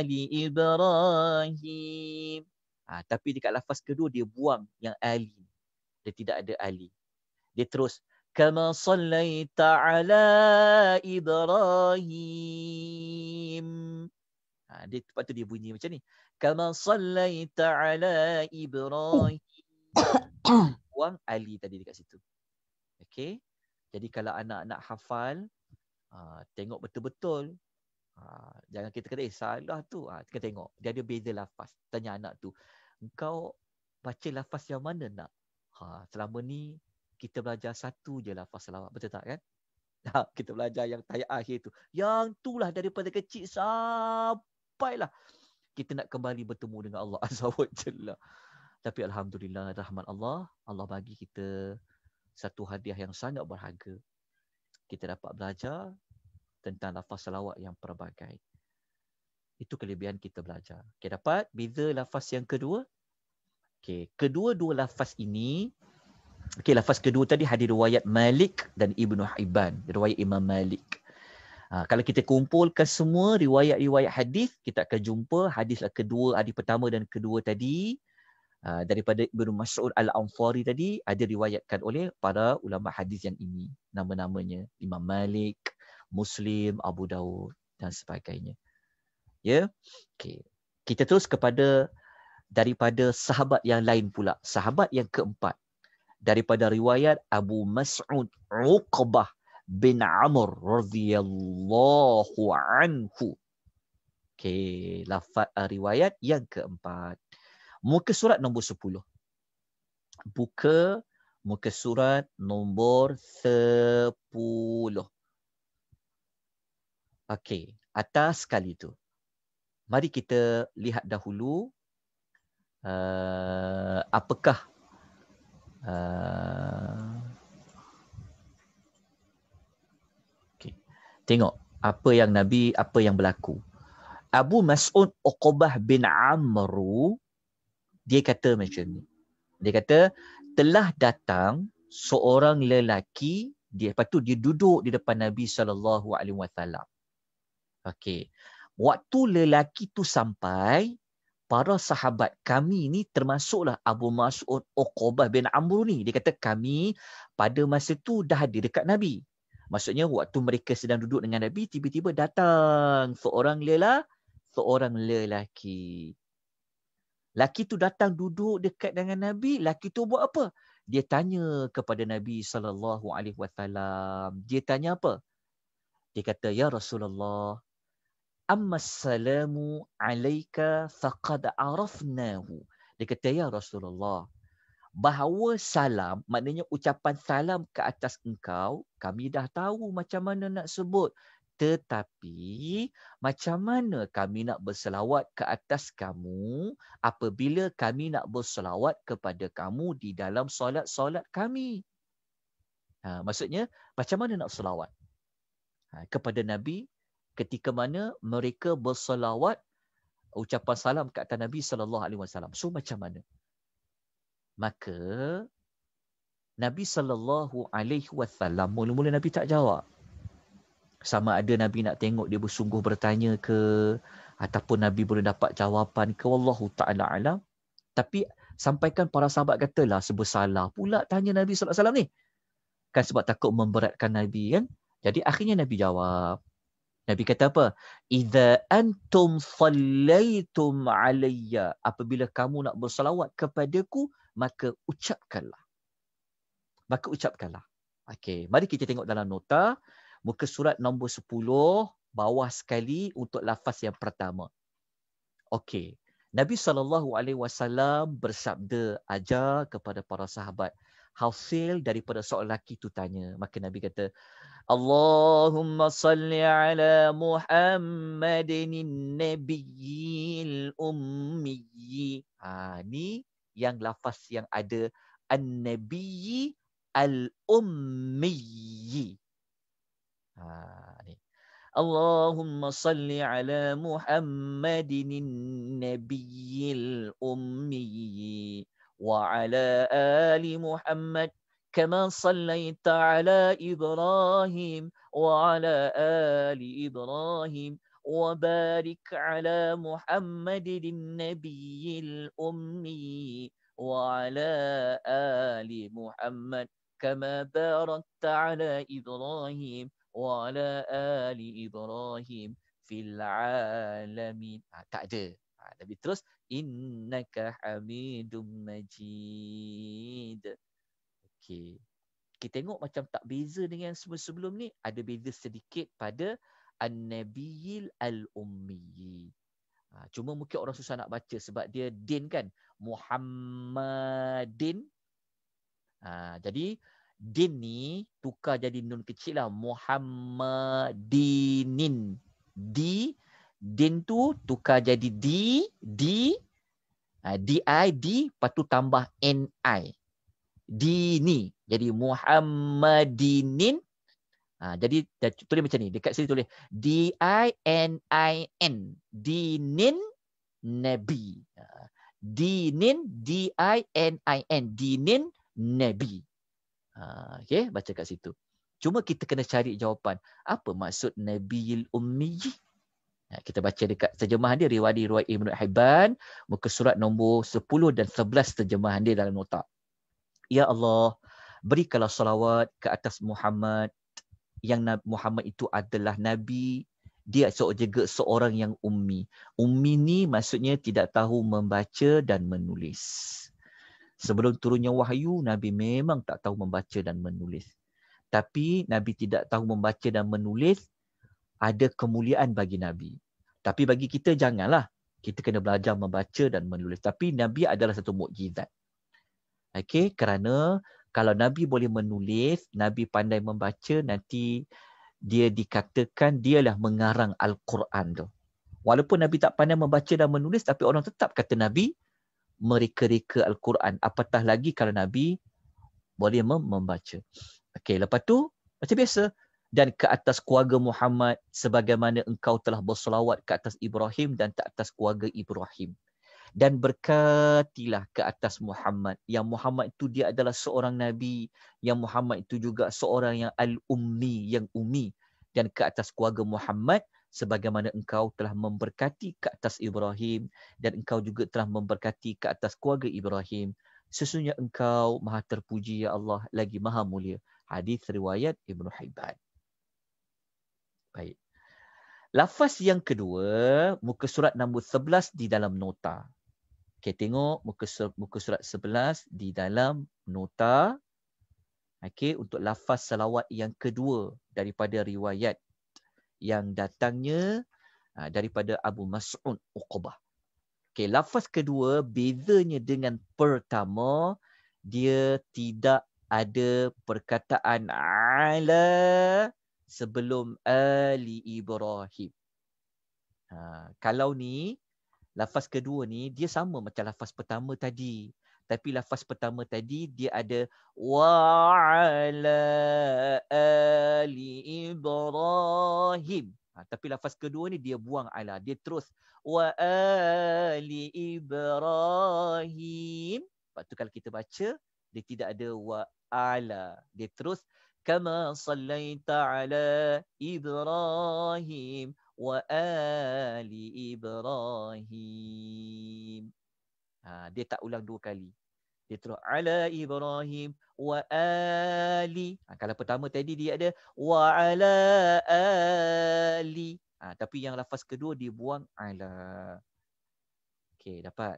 ali ibrahim. Ha, tapi dekat lafaz kedua dia buang yang ali. Dia tidak ada ali. Dia terus kama sallaita ala ibrahim. Ha, dia tepat tu dia bunyi macam ni. Kama sallaita ala ibrahim. buang Ali tadi dekat situ. Okay. Jadi kalau anak nak hafal, uh, tengok betul-betul. Uh, jangan kita kata, eh salah tu. Uh, kita tengok. Dia ada beza lafaz. Tanya anak tu. Engkau baca lafaz yang mana nak? Ha, selama ni kita belajar satu je lafaz selawat. Betul tak kan? Nah, ha, kita belajar yang tayat akhir tu. Yang tu lah daripada kecil sampailah kita nak kembali bertemu dengan Allah Azza wa Jalla. Tapi Alhamdulillah rahmat Allah, Allah bagi kita satu hadiah yang sangat berharga. Kita dapat belajar tentang lafaz salawat yang pelbagai. Itu kelebihan kita belajar. Okay, dapat? Beza lafaz yang kedua? Okay, kedua-dua lafaz ini, okay, lafaz kedua tadi hadir riwayat Malik dan ibnu Haiban. Riwayat Imam Malik. Ha, kalau kita kumpulkan semua riwayat-riwayat hadis, kita akan jumpa hadislah kedua, hadis pertama dan kedua tadi. Ah, daripada Ibnu Mas'ud Al-Anfari tadi ada riwayatkan oleh para ulama hadis yang ini nama-namanya Imam Malik, Muslim, Abu Dawud dan sebagainya. Ya. Okey. Kita terus kepada daripada sahabat yang lain pula, sahabat yang keempat daripada riwayat Abu Mas'ud Uqbah bin Amr radhiyallahu anhu. Okey, lafaz ah, riwayat yang keempat muka surat nombor 10. Buka muka surat nombor 10. Okey, atas sekali itu. Mari kita lihat dahulu uh, apakah uh, okay. Tengok apa yang Nabi, apa yang berlaku. Abu Mas'ud Uqbah bin Amru dia kata macam ni. Dia kata telah datang seorang lelaki dia lepas tu dia duduk di depan Nabi sallallahu alaihi wasallam. Okey. Waktu lelaki tu sampai para sahabat kami ni termasuklah Abu Mas'ud Uqbah bin Amr ni dia kata kami pada masa tu dah ada dekat Nabi. Maksudnya waktu mereka sedang duduk dengan Nabi tiba-tiba datang seorang lelaki seorang lelaki. Laki tu datang duduk dekat dengan Nabi, laki tu buat apa? Dia tanya kepada Nabi sallallahu alaihi wasallam. Dia tanya apa? Dia kata, "Ya Rasulullah, amma salamu alaika, faqad arafnahu." Dia kata, "Ya Rasulullah, bahawa salam maknanya ucapan salam ke atas engkau kami dah tahu macam mana nak sebut tetapi macam mana kami nak berselawat ke atas kamu apabila kami nak berselawat kepada kamu di dalam solat-solat kami? Ha, maksudnya, macam mana nak selawat? Ha, kepada Nabi ketika mana mereka berselawat ucapan salam ke atas Nabi sallallahu alaihi wasallam. So macam mana? Maka Nabi sallallahu alaihi wasallam mula-mula Nabi tak jawab sama ada Nabi nak tengok dia bersungguh bertanya ke ataupun Nabi boleh dapat jawapan ke wallahu taala alam tapi sampaikan para sahabat katalah sebab salah pula tanya Nabi sallallahu alaihi wasallam ni kan sebab takut memberatkan Nabi kan jadi akhirnya Nabi jawab Nabi kata apa idza antum sallaitum alayya apabila kamu nak berselawat kepadaku maka ucapkanlah maka ucapkanlah okey mari kita tengok dalam nota muka surat nombor 10 bawah sekali untuk lafaz yang pertama. Okey. Nabi sallallahu alaihi wasallam bersabda ajar kepada para sahabat hasil daripada seorang lelaki tu tanya. Maka Nabi kata, Allahumma salli ala Muhammadin nabiyyil ummi. Ha, ni yang lafaz yang ada an-nabiyyi al-ummi. Ha, يعني. اللهم صل على محمد النبي الأمي وعلى آل محمد كما صليت على إبراهيم وعلى آل إبراهيم وبارك على محمد النبي الأمي وعلى آل محمد كما باركت على إبراهيم وعلى آل إبراهيم في العالمين تعد Tapi terus innaka hamidum majid. Okay. Kita tengok macam tak beza dengan semua sebelum ni, ada beza sedikit pada an-nabiyil al-ummi. Ha, ah, cuma mungkin orang susah nak baca sebab dia din kan Muhammadin. Ha, jadi din ni tukar jadi nun kecil lah Muhammadinin di din tu tukar jadi di di ha, di i di patu tambah n i di ni jadi Muhammadinin ha, jadi tulis macam ni dekat sini tulis d i n i n dinin nabi ha, dinin d i n i n dinin nabi Ah, okay, baca kat situ. Cuma kita kena cari jawapan. Apa maksud Nabiul Ummi? Kita baca dekat terjemahan dia, Riwadi Ruwai Ibn Haiban, muka surat nombor 10 dan 11 terjemahan dia dalam nota. Ya Allah, berikanlah salawat ke atas Muhammad yang Muhammad itu adalah Nabi. Dia juga seorang yang ummi. Ummi ni maksudnya tidak tahu membaca dan menulis. Sebelum turunnya wahyu, Nabi memang tak tahu membaca dan menulis. Tapi Nabi tidak tahu membaca dan menulis, ada kemuliaan bagi Nabi. Tapi bagi kita, janganlah. Kita kena belajar membaca dan menulis. Tapi Nabi adalah satu mukjizat. Okay, kerana kalau Nabi boleh menulis, Nabi pandai membaca, nanti dia dikatakan dialah mengarang Al-Quran tu. Walaupun Nabi tak pandai membaca dan menulis, tapi orang tetap kata Nabi mereka-reka Al-Quran. Apatah lagi kalau Nabi boleh membaca. Okey, lepas tu macam biasa dan ke atas keluarga Muhammad sebagaimana engkau telah bersolawat ke atas Ibrahim dan ke atas keluarga Ibrahim. Dan berkatilah ke atas Muhammad. Yang Muhammad itu dia adalah seorang Nabi. Yang Muhammad itu juga seorang yang al-ummi, yang umi. Dan ke atas keluarga Muhammad sebagaimana engkau telah memberkati ke atas Ibrahim dan engkau juga telah memberkati ke atas keluarga Ibrahim. Sesungguhnya engkau maha terpuji ya Allah lagi maha mulia. Hadis riwayat Ibnu Hibban. Baik. Lafaz yang kedua, muka surat nombor 11 di dalam nota. Okey, tengok muka surat, muka surat 11 di dalam nota. Okay, untuk lafaz salawat yang kedua daripada riwayat yang datangnya ah, daripada Abu Mas'ud Uqbah. Okey, lafaz kedua bezanya dengan pertama dia tidak ada perkataan ala sebelum ali ibrahim. Ha, kalau ni lafaz kedua ni dia sama macam lafaz pertama tadi tapi lafaz pertama tadi dia ada wa ala ali ibrahim ha, tapi lafaz kedua ni dia buang ala dia terus wa ali ibrahim lepas tu kalau kita baca dia tidak ada wa ala dia terus kama sallaita ala ibrahim wa ali ibrahim Ha, dia tak ulang dua kali. Dia terus ala Ibrahim wa ali. Ha, kalau pertama tadi dia ada wa ala ali. Ha, tapi yang lafaz kedua dia buang ala. Okey, dapat.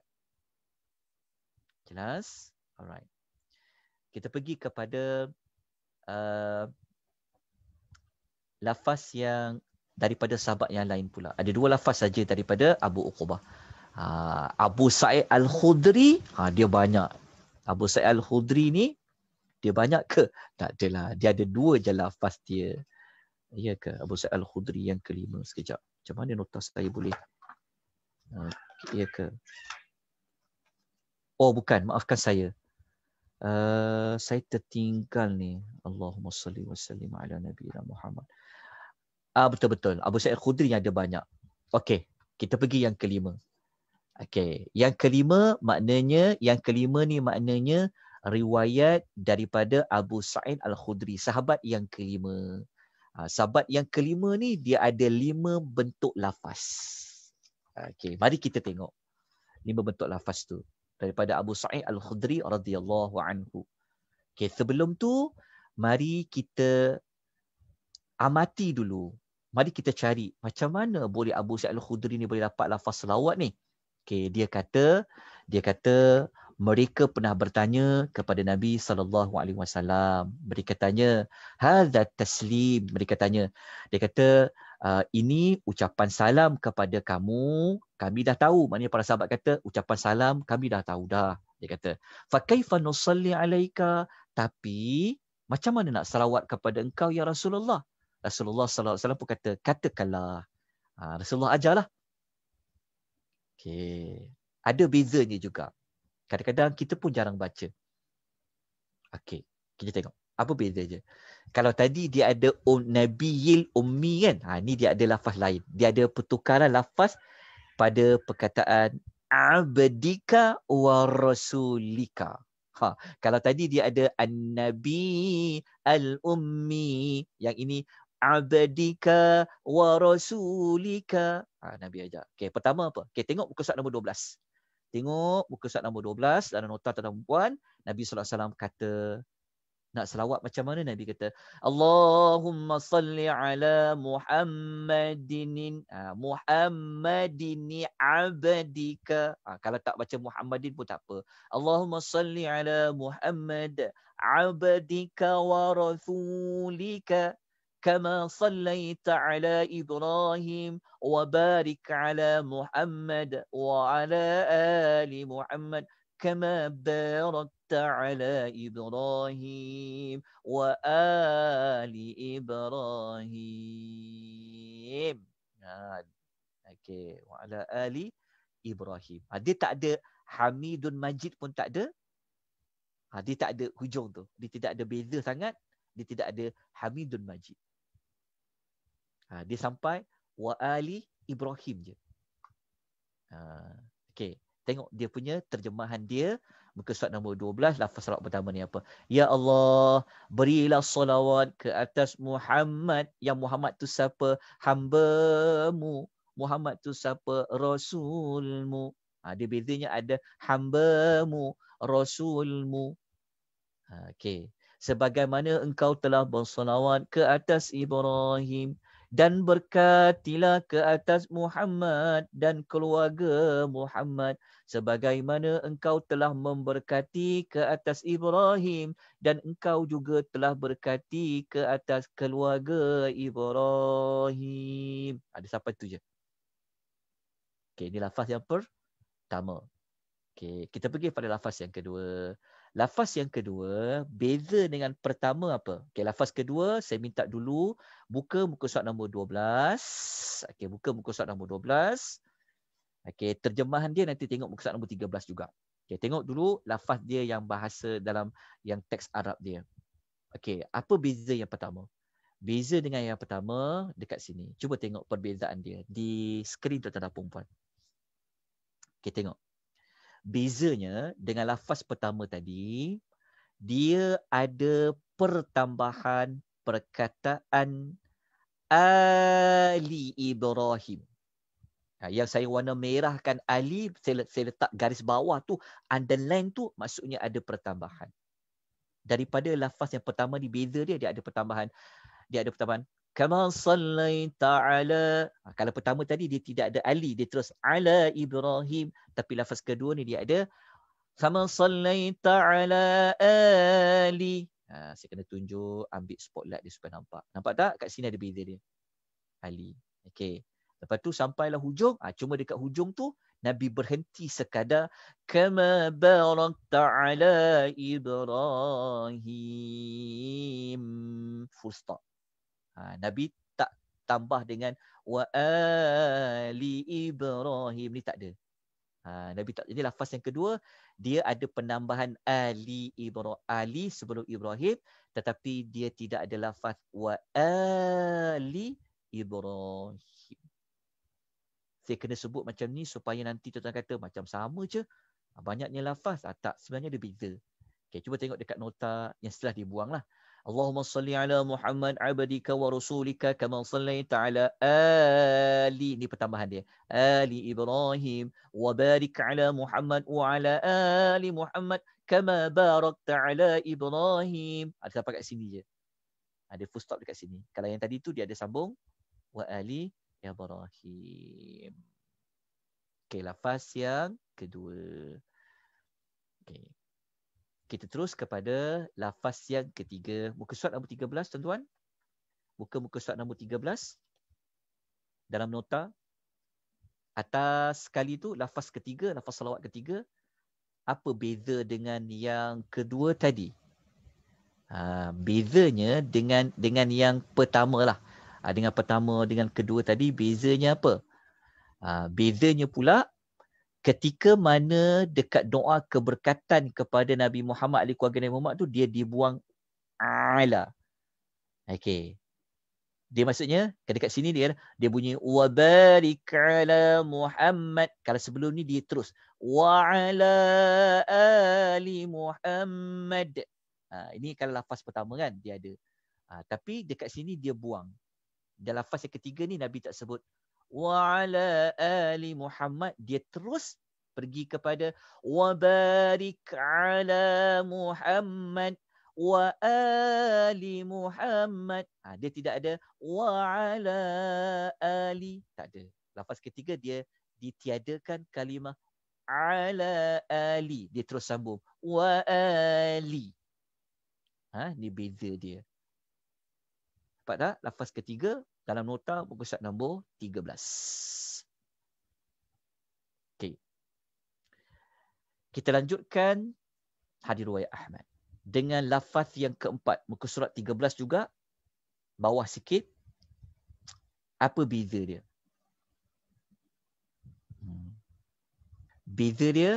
Jelas? Alright. Kita pergi kepada uh, lafaz yang daripada sahabat yang lain pula. Ada dua lafaz saja daripada Abu Uqbah. Ha, Abu Sa'id Al-Khudri, ha, dia banyak. Abu Sa'id Al-Khudri ni, dia banyak ke? Tak adalah. Dia ada dua je lafaz dia. Ya ke? Abu Sa'id Al-Khudri yang kelima. Sekejap. Macam mana nota saya boleh? Ha, ya ke? Oh bukan, maafkan saya. Uh, saya tertinggal ni. Allahumma salli wa sallim ala Nabi Muhammad. Ah uh, betul-betul. Abu Sa'id Khudri yang ada banyak. Okey, kita pergi yang kelima. Okay. Yang kelima maknanya, yang kelima ni maknanya riwayat daripada Abu Sa'id Al-Khudri, sahabat yang kelima. Ha, sahabat yang kelima ni dia ada lima bentuk lafaz. Okay. Mari kita tengok lima bentuk lafaz tu daripada Abu Sa'id Al-Khudri radhiyallahu anhu. Okay, sebelum tu mari kita amati dulu. Mari kita cari macam mana boleh Abu Sa'id Al-Khudri ni boleh dapat lafaz selawat ni. Okay, dia kata, dia kata mereka pernah bertanya kepada Nabi sallallahu alaihi wasallam. Mereka tanya, "Hadza taslim?" Mereka tanya. Dia kata, ah, ini ucapan salam kepada kamu, kami dah tahu." Maknanya para sahabat kata, "Ucapan salam kami dah tahu dah." Dia kata, "Fa kaifa nusalli alayka?" Tapi macam mana nak salawat kepada engkau ya Rasulullah? Rasulullah sallallahu alaihi wasallam pun kata, "Katakanlah." Ah, Rasulullah ajarlah. Okay. Ada bezanya juga. Kadang-kadang kita pun jarang baca. Okay. Kita tengok. Apa beza je? Kalau tadi dia ada um, Nabi Yil Ummi kan? Ha, ni dia ada lafaz lain. Dia ada pertukaran lafaz pada perkataan Abdika wa Rasulika. Ha, kalau tadi dia ada An-Nabi Al-Ummi. Yang ini abdika wa rasulika. Ha, Nabi ajak. Okay, pertama apa? Okey, tengok buku surat nombor 12. Tengok buku surat nombor 12 dalam nota tuan puan, Nabi sallallahu alaihi wasallam kata nak selawat macam mana Nabi kata Allahumma salli ala Muhammadin ha, Muhammadin abadika ha, ah, kalau tak baca Muhammadin pun tak apa Allahumma salli ala Muhammad abadika wa rasulika كما صليت على ابراهيم وبارك على محمد وعلى ال محمد كما باركت على ابراهيم وال ابراهيم okay. وعلى ال ابراهيم هذه تعد حميد مجيد pun tak ada ha, dia tak ada hujung tu dia tidak ada beza sangat dia tidak ada hamidun majid Ha, dia sampai wa ali Ibrahim je. Ha, okay. Tengok dia punya terjemahan dia. Muka surat nombor 12. Lafaz surat pertama ni apa. Ya Allah. Berilah salawat ke atas Muhammad. Yang Muhammad tu siapa? Hambamu. Muhammad tu siapa? Rasulmu. Ha, dia bezanya ada hambamu. Rasulmu. Ha, okay. Sebagaimana engkau telah bersalawat ke atas Ibrahim dan berkatilah ke atas Muhammad dan keluarga Muhammad sebagaimana engkau telah memberkati ke atas Ibrahim dan engkau juga telah berkati ke atas keluarga Ibrahim. Ada sampai tu je. Okey, ini lafaz yang pertama. Okey, kita pergi pada lafaz yang kedua. Lafaz yang kedua, beza dengan pertama apa? Okey, lafaz kedua saya minta dulu buka muka surat nombor 12. Okey, buka muka surat nombor 12. Okey, terjemahan dia nanti tengok muka surat nombor 13 juga. Okey, tengok dulu lafaz dia yang bahasa dalam yang teks Arab dia. Okey, apa beza yang pertama? Beza dengan yang pertama dekat sini. Cuba tengok perbezaan dia di skrin tuan-tuan dan puan. Okey, tengok. Bezanya dengan lafaz pertama tadi, dia ada pertambahan perkataan Ali Ibrahim. Ha, yang saya warna merahkan Ali, saya letak garis bawah tu, underline tu maksudnya ada pertambahan. Daripada lafaz yang pertama ni, beza dia, dia ada pertambahan. Dia ada pertambahan kama sallaita ala ha, kalau pertama tadi dia tidak ada ali dia terus ala ibrahim tapi lafaz kedua ni dia ada kama sallaita ala ali ha, saya kena tunjuk ambil spotlight dia supaya nampak nampak tak kat sini ada beza dia ali okey lepas tu sampailah hujung ha, cuma dekat hujung tu Nabi berhenti sekadar kama barakta ala ibrahim full stop Ha, Nabi tak tambah dengan wa ali Ibrahim ni tak ada. Ha, Nabi tak ini lafaz yang kedua dia ada penambahan ali Ibrahim ali sebelum Ibrahim tetapi dia tidak ada lafaz wa ali Ibrahim. Saya kena sebut macam ni supaya nanti tuan-tuan kata macam sama je. Banyaknya lafaz. Ah, tak, sebenarnya dia beza. Okay, cuba tengok dekat nota yang setelah dibuang lah. اللهم صل على محمد عبدك ورسولك kama صليت على Ali ini pertambahan dia آل إبراهيم وبارك على محمد وعلى آل محمد كما باركت على إبراهيم ada sampai kat sini je ada full stop dekat sini kalau yang tadi tu dia ada sambung wa ali ibrahim Okay, lafaz yang kedua Okay kita terus kepada lafaz yang ketiga muka surat nombor 13 tuan-tuan buka muka surat nombor 13 dalam nota atas sekali tu lafaz ketiga lafaz salawat ketiga apa beza dengan yang kedua tadi ha, bezanya dengan dengan yang pertama lah ha, dengan pertama dengan kedua tadi bezanya apa ha, bezanya pula ketika mana dekat doa keberkatan kepada Nabi Muhammad ahli keluarga Nabi Muhammad tu dia dibuang ala. Okey. Dia maksudnya kan dekat sini dia dia bunyi wa barik Muhammad. Kalau sebelum ni dia terus wa ala ali Muhammad. Ha, ini kalau lafaz pertama kan dia ada. Ha, tapi dekat sini dia buang. Dalam lafaz yang ketiga ni Nabi tak sebut wa ala ali Muhammad dia terus pergi kepada wa barik ala Muhammad wa ali Muhammad ha, dia tidak ada wa ala ali tak ada lafaz ketiga dia ditiadakan kalimah ala ali dia terus sambung wa ali ha ni beza dia Nampak Lafaz ketiga, dalam nota buku surat nombor 13. Okey. Kita lanjutkan hadis riwayat Ahmad dengan lafaz yang keempat muka surat 13 juga bawah sikit apa beza dia? Hmm. Beza dia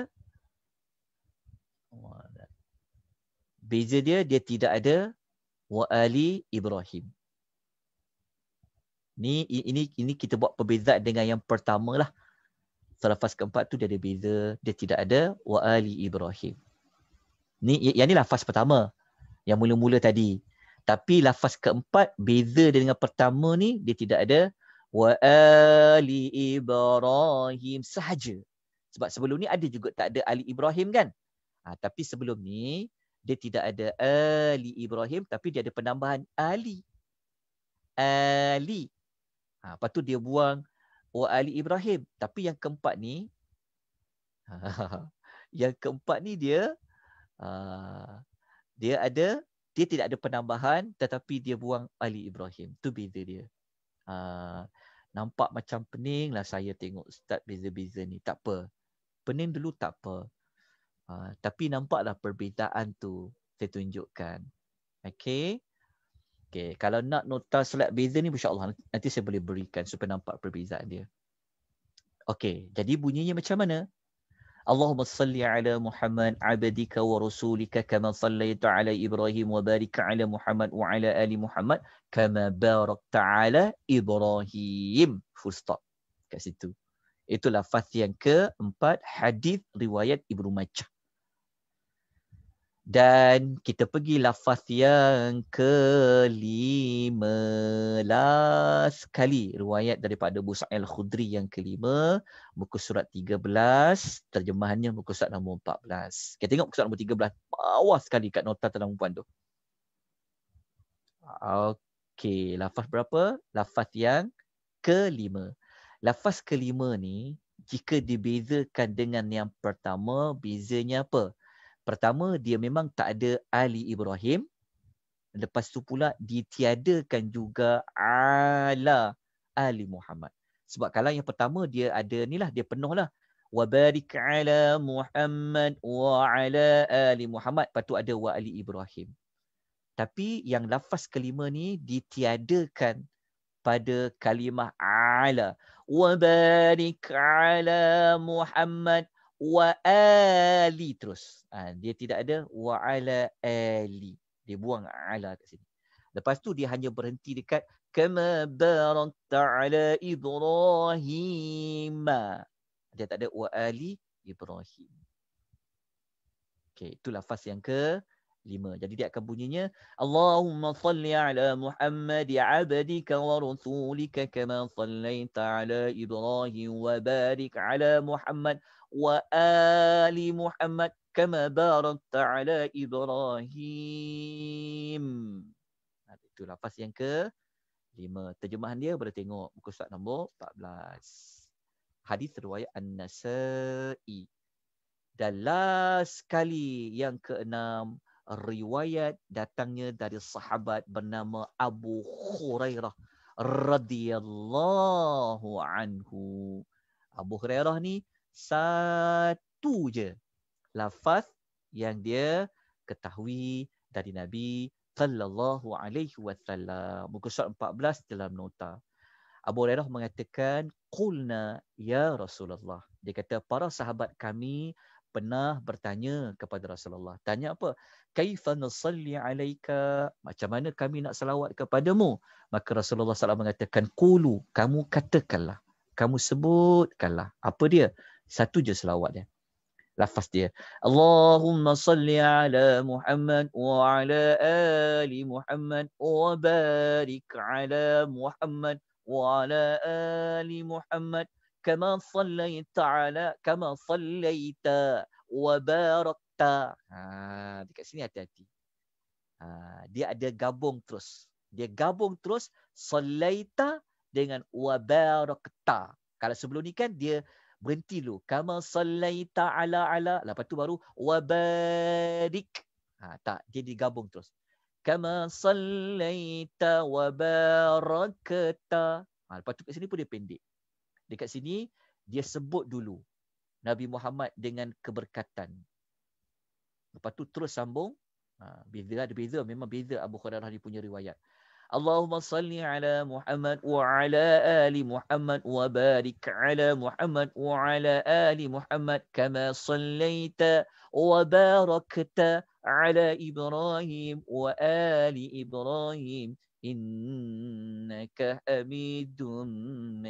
Beza dia, dia tidak ada Wa Ali Ibrahim. Ni ini ini kita buat perbezaan dengan yang pertama lah. Selepas keempat tu dia ada beza, dia tidak ada wa ali Ibrahim. Ni ya, yang ni lafaz pertama yang mula-mula tadi. Tapi lafaz keempat beza dia dengan pertama ni dia tidak ada wa ali Ibrahim sahaja. Sebab sebelum ni ada juga tak ada Ali Ibrahim kan? Ha, tapi sebelum ni dia tidak ada Ali Ibrahim tapi dia ada penambahan Ali. Ali. Ha, lepas tu dia buang wa ali ibrahim. Tapi yang keempat ni yang keempat ni dia uh, dia ada dia tidak ada penambahan tetapi dia buang ali ibrahim. Tu beza dia. Uh, nampak macam pening lah saya tengok start beza-beza ni. Tak apa. Pening dulu tak apa. Uh, tapi nampaklah perbezaan tu saya tunjukkan. Okay. Okay. Kalau nak nota selat beza ni, insyaAllah nanti saya boleh berikan supaya nampak perbezaan dia. Okay. Jadi bunyinya macam mana? Allahumma salli ala Muhammad abadika wa rasulika kama sallaita ala Ibrahim wa barik ala Muhammad wa ala ali Muhammad kama barakta taala Ibrahim. Full stop. Kat situ. Itu lafaz yang keempat hadith riwayat Ibnu Majah dan kita pergi lafaz yang kelima last kali riwayat daripada Abu Sa'il Khudri yang kelima muka surat 13 terjemahannya muka surat nombor 14 kita tengok muka surat nombor 13 bawah sekali kat nota tanda puan tu okey lafaz berapa lafaz yang kelima lafaz kelima ni jika dibezakan dengan yang pertama bezanya apa pertama dia memang tak ada Ali Ibrahim lepas tu pula ditiadakan juga ala Ali Muhammad sebab kalau yang pertama dia ada ni lah dia penuh lah wa barik ala Muhammad wa ala Ali Muhammad lepas tu ada wa Ali Ibrahim tapi yang lafaz kelima ni ditiadakan pada kalimah ala wa barik ala Muhammad wa ali terus. Ha, dia tidak ada wa ala ali. Dia buang ala kat sini. Lepas tu dia hanya berhenti dekat kama barakta ala ibrahim. Ha, dia tak ada wa ali ibrahim. Okey, itu lafaz yang ke lima. Jadi dia akan bunyinya Allahumma salli ala Muhammad abadika wa rasulika kama sallaita ala Ibrahim wa barik ala Muhammad وآل محمد كما باركت على إبراهيم itu lafaz yang ke lima terjemahan dia boleh tengok muka surat nombor 14 hadis riwayat An-Nasa'i dan last sekali yang keenam riwayat datangnya dari sahabat bernama Abu Hurairah radhiyallahu anhu Abu Hurairah ni satu je lafaz yang dia ketahui dari Nabi sallallahu alaihi wasallam muka surat 14 dalam nota Abu Hurairah mengatakan qulna ya Rasulullah dia kata para sahabat kami pernah bertanya kepada Rasulullah tanya apa kaifa nusalli alayka macam mana kami nak selawat kepadamu maka Rasulullah SAW mengatakan qulu kamu katakanlah kamu sebutkanlah apa dia satu je selawat dia lafaz dia Allahumma salli ala Muhammad wa ala ali Muhammad wa barik ala Muhammad wa ala ali Muhammad kama sallaita ala kama sallaita wa barakta ha dekat sini hati-hati ha, dia ada gabung terus dia gabung terus sallaita dengan wa barakta kalau sebelum ni kan dia berhenti dulu kama sallaita ala ala lepas tu baru wabarik ha tak dia digabung terus kama sallaita wabarakata ha lepas tu kat sini pun dia pendek dekat sini dia sebut dulu Nabi Muhammad dengan keberkatan lepas tu terus sambung ha beza beza memang beza Abu Hurairah dia punya riwayat اللهم صل على محمد وعلى آل محمد وبارك على محمد وعلى آل محمد كما صليت وباركت على إبراهيم وآل إبراهيم إنك حميد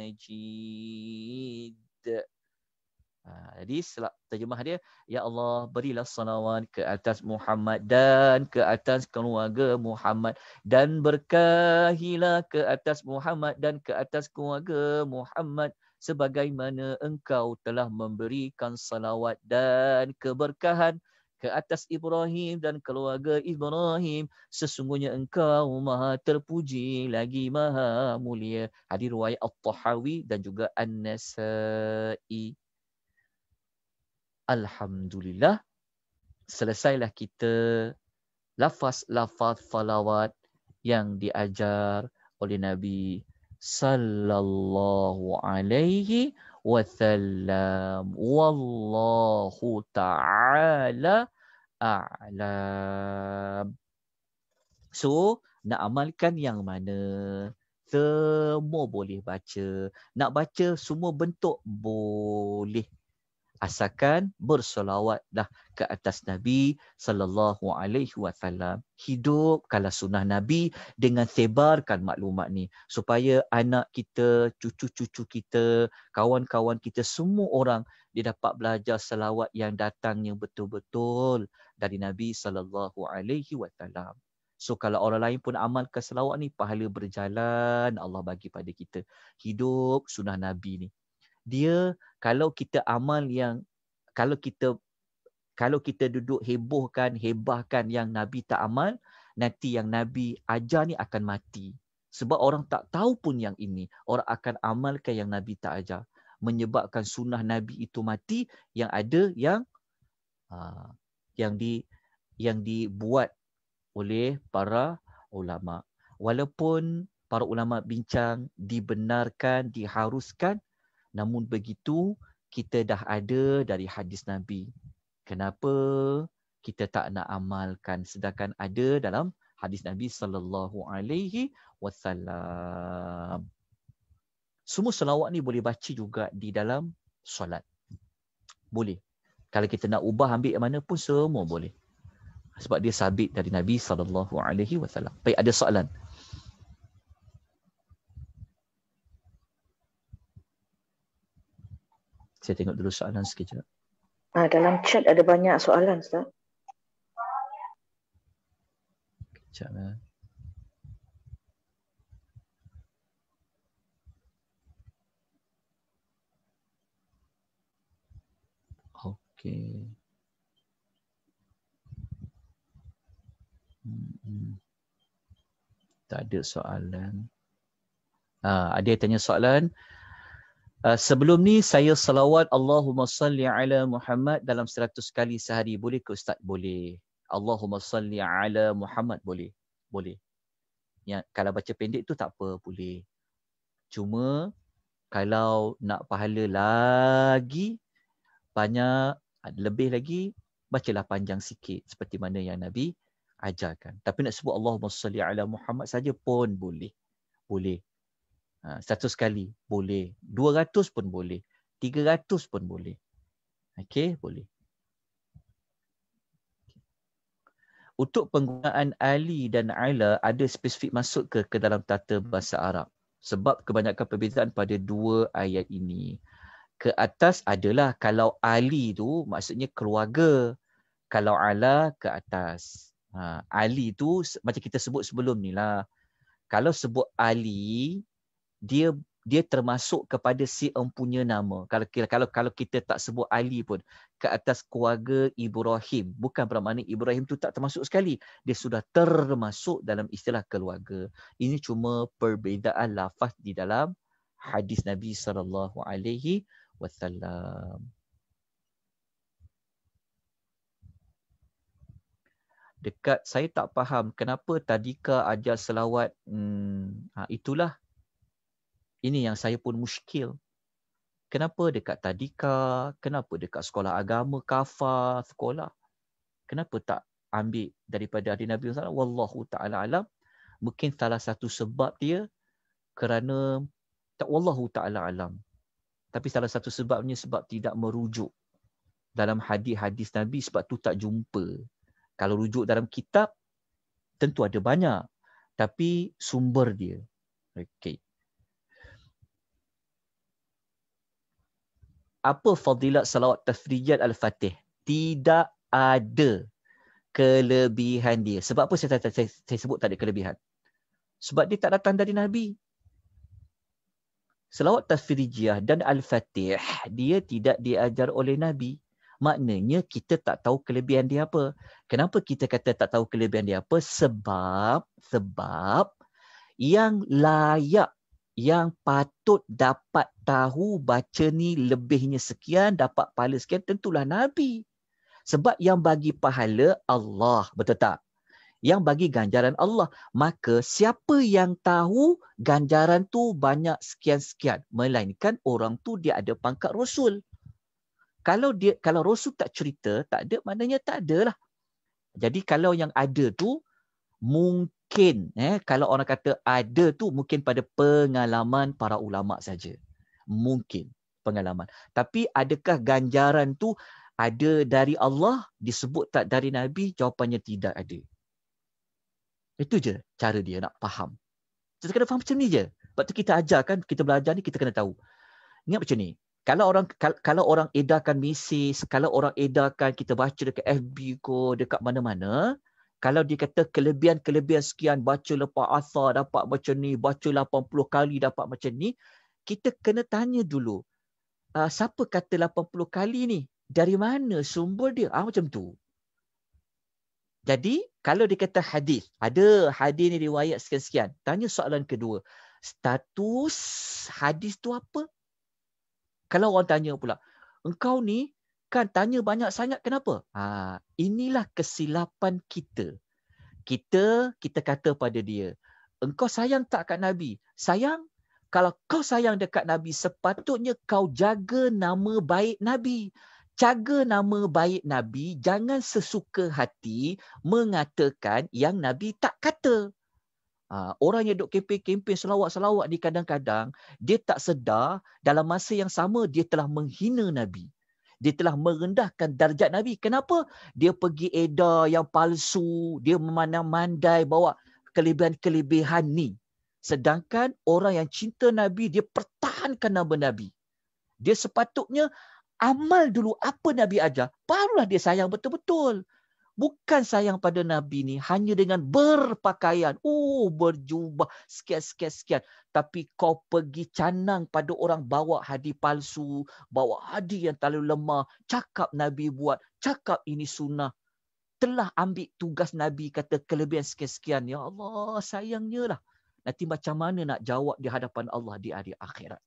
مجيد Ha, jadi terjemah dia ya Allah berilah salawat ke atas Muhammad dan ke atas keluarga Muhammad dan berkahilah ke atas Muhammad dan ke atas keluarga Muhammad sebagaimana engkau telah memberikan salawat dan keberkahan ke atas Ibrahim dan keluarga Ibrahim sesungguhnya engkau maha terpuji lagi maha mulia hadir riwayat at-tahawi dan juga an-nasai Alhamdulillah selesailah kita lafaz-lafaz falawat yang diajar oleh Nabi sallallahu alaihi wasallam wallahu taala a'lam so nak amalkan yang mana semua boleh baca nak baca semua bentuk boleh asalkan bersolawatlah ke atas Nabi sallallahu alaihi wasallam hidup kalau sunnah Nabi dengan sebarkan maklumat ni supaya anak kita cucu-cucu kita kawan-kawan kita semua orang dia dapat belajar selawat yang datangnya betul-betul dari Nabi sallallahu alaihi wasallam So kalau orang lain pun amalkan selawat ni, pahala berjalan Allah bagi pada kita. Hidup sunnah Nabi ni dia kalau kita amal yang kalau kita kalau kita duduk hebohkan hebahkan yang nabi tak amal nanti yang nabi ajar ni akan mati sebab orang tak tahu pun yang ini orang akan amalkan yang nabi tak ajar menyebabkan sunnah nabi itu mati yang ada yang uh, yang di yang dibuat oleh para ulama walaupun para ulama bincang dibenarkan diharuskan namun begitu kita dah ada dari hadis Nabi. Kenapa kita tak nak amalkan sedangkan ada dalam hadis Nabi sallallahu alaihi wasallam. Semua selawat ni boleh baca juga di dalam solat. Boleh. Kalau kita nak ubah ambil mana pun semua boleh. Sebab dia sabit dari Nabi sallallahu alaihi wasallam. Baik ada soalan. Saya tengok dulu soalan sekejap. Ah, dalam chat ada banyak soalan, Ustaz. Sekejap, ya. Eh. Okay. Hmm, hmm. Tak ada soalan. Ah, ada yang tanya soalan. Uh, sebelum ni saya Salawat Allahumma salli ala Muhammad dalam 100 kali sehari boleh ke ustaz boleh Allahumma salli ala Muhammad boleh boleh ya kalau baca pendek tu tak apa boleh cuma kalau nak pahala lagi banyak lebih lagi bacalah panjang sikit seperti mana yang nabi ajarkan tapi nak sebut Allahumma salli ala Muhammad saja pun boleh boleh Ha, Satu sekali boleh dua ratus pun boleh tiga ratus pun boleh okey boleh Untuk penggunaan Ali dan Ala ada spesifik masuk ke ke dalam tata bahasa Arab? Sebab kebanyakan perbezaan pada dua ayat ini. Ke atas adalah kalau Ali tu maksudnya keluarga. Kalau Ala ke atas. Ha, Ali tu macam kita sebut sebelum ni lah. Kalau sebut Ali, dia dia termasuk kepada si empunya nama kalau kalau kalau kita tak sebut Ali pun ke atas keluarga Ibrahim bukan bermakna Ibrahim tu tak termasuk sekali dia sudah termasuk dalam istilah keluarga ini cuma perbezaan lafaz di dalam hadis Nabi sallallahu alaihi wasallam dekat saya tak faham kenapa tadika ajar selawat hmm, ha, itulah ini yang saya pun muskil. Kenapa dekat tadika, kenapa dekat sekolah agama, kafa, sekolah. Kenapa tak ambil daripada hadis Nabi SAW? Wallahu ta'ala alam. Mungkin salah satu sebab dia kerana tak wallahu ta'ala alam. Tapi salah satu sebabnya sebab tidak merujuk dalam hadis-hadis Nabi sebab tu tak jumpa. Kalau rujuk dalam kitab, tentu ada banyak. Tapi sumber dia. Okay. apa fadilat salawat tafrijat al-fatih? Tidak ada kelebihan dia. Sebab apa saya, saya, saya sebut tak ada kelebihan? Sebab dia tak datang dari Nabi. Salawat tafrijiyah dan al-fatih, dia tidak diajar oleh Nabi. Maknanya kita tak tahu kelebihan dia apa. Kenapa kita kata tak tahu kelebihan dia apa? Sebab, sebab yang layak yang patut dapat tahu baca ni lebihnya sekian, dapat pahala sekian, tentulah Nabi. Sebab yang bagi pahala Allah, betul tak? Yang bagi ganjaran Allah. Maka siapa yang tahu ganjaran tu banyak sekian-sekian. Melainkan orang tu dia ada pangkat Rasul. Kalau dia kalau Rasul tak cerita, tak ada, maknanya tak adalah. Jadi kalau yang ada tu, mungkin mungkin eh kalau orang kata ada tu mungkin pada pengalaman para ulama saja mungkin pengalaman tapi adakah ganjaran tu ada dari Allah disebut tak dari nabi jawapannya tidak ada itu je cara dia nak faham kita kena faham macam ni je sebab tu kita ajar kan kita belajar ni kita kena tahu ingat macam ni kalau orang kalau orang edarkan misi kalau orang edarkan kita baca dekat FB ko dekat mana-mana kalau dia kata kelebihan-kelebihan sekian baca lepas asar dapat macam ni baca 80 kali dapat macam ni kita kena tanya dulu uh, siapa kata 80 kali ni dari mana sumber dia ah macam tu jadi kalau dia kata hadis ada hadis ni riwayat sekian-sekian tanya soalan kedua status hadis tu apa kalau orang tanya pula engkau ni bukan tanya banyak sangat kenapa? Ha, inilah kesilapan kita. Kita kita kata pada dia, engkau sayang tak kat Nabi? Sayang? Kalau kau sayang dekat Nabi, sepatutnya kau jaga nama baik Nabi. Jaga nama baik Nabi, jangan sesuka hati mengatakan yang Nabi tak kata. Ha, orang yang duk kempen-kempen selawat-selawat ni kadang-kadang, dia tak sedar dalam masa yang sama dia telah menghina Nabi dia telah merendahkan darjat Nabi. Kenapa? Dia pergi edar yang palsu, dia memandang mandai bawa kelebihan-kelebihan ni. Sedangkan orang yang cinta Nabi, dia pertahankan nama Nabi. Dia sepatutnya amal dulu apa Nabi ajar, barulah dia sayang betul-betul bukan sayang pada Nabi ni hanya dengan berpakaian. Oh, berjubah sekian, sekian, sekian. Tapi kau pergi canang pada orang bawa hadi palsu, bawa hadi yang terlalu lemah, cakap Nabi buat, cakap ini sunnah. Telah ambil tugas Nabi kata kelebihan sekian-sekian. Ya Allah, sayangnya lah. Nanti macam mana nak jawab di hadapan Allah di hari akhirat?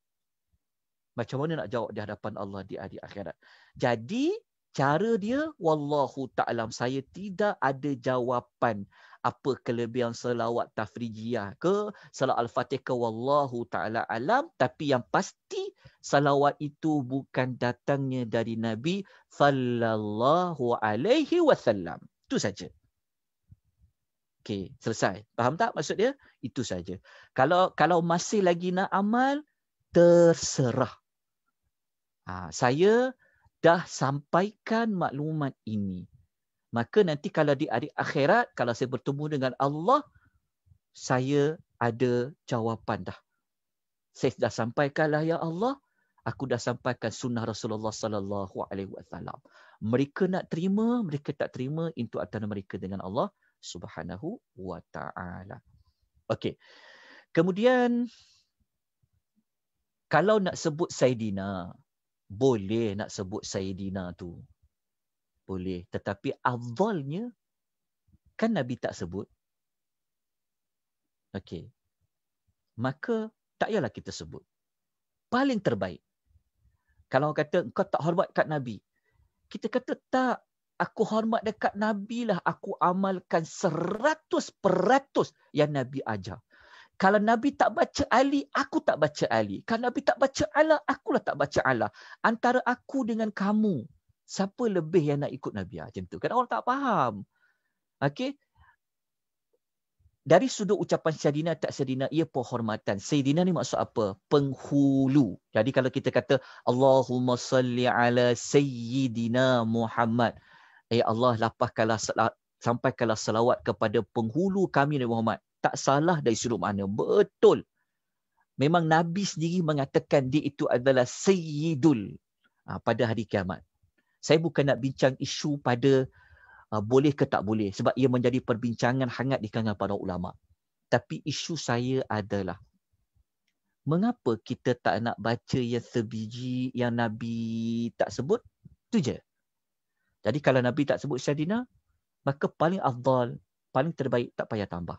Macam mana nak jawab di hadapan Allah di hari akhirat? Jadi, cara dia wallahu taalam saya tidak ada jawapan apa kelebihan selawat tafrijiah ke salat al-fatih ke wallahu taala alam tapi yang pasti selawat itu bukan datangnya dari nabi sallallahu alaihi wasallam itu saja okey selesai faham tak maksud dia itu saja kalau kalau masih lagi nak amal terserah ha, saya dah sampaikan maklumat ini. Maka nanti kalau di hari akhirat, kalau saya bertemu dengan Allah, saya ada jawapan dah. Saya dah sampaikanlah ya Allah, aku dah sampaikan sunnah Rasulullah sallallahu alaihi wasallam. Mereka nak terima, mereka tak terima itu antara mereka dengan Allah subhanahu wa taala. Okey. Kemudian kalau nak sebut Saidina, boleh nak sebut Sayyidina tu. Boleh. Tetapi afdalnya, kan Nabi tak sebut. Okey. Maka tak yalah kita sebut. Paling terbaik. Kalau orang kata kau tak hormat kat Nabi. Kita kata tak. Aku hormat dekat Nabi lah. Aku amalkan seratus peratus yang Nabi ajar kalau Nabi tak baca Ali, aku tak baca Ali. Kalau Nabi tak baca Allah, akulah tak baca Allah. Antara aku dengan kamu, siapa lebih yang nak ikut Nabi? Ah, macam tu. Kadang orang tak faham. Okey. Dari sudut ucapan Syadina tak Syadina, ia penghormatan. Syadina ni maksud apa? Penghulu. Jadi kalau kita kata, Allahumma salli ala Sayyidina Muhammad. Ya eh Allah, lapahkanlah salat sampaikanlah salawat kepada penghulu kami Nabi Muhammad tak salah dari sudut mana. Betul. Memang Nabi sendiri mengatakan dia itu adalah Sayyidul uh, pada hari kiamat. Saya bukan nak bincang isu pada uh, boleh ke tak boleh. Sebab ia menjadi perbincangan hangat di kalangan para ulama. Tapi isu saya adalah mengapa kita tak nak baca yang sebiji yang Nabi tak sebut? Itu je. Jadi kalau Nabi tak sebut Syadina, maka paling afdal, paling terbaik tak payah tambah.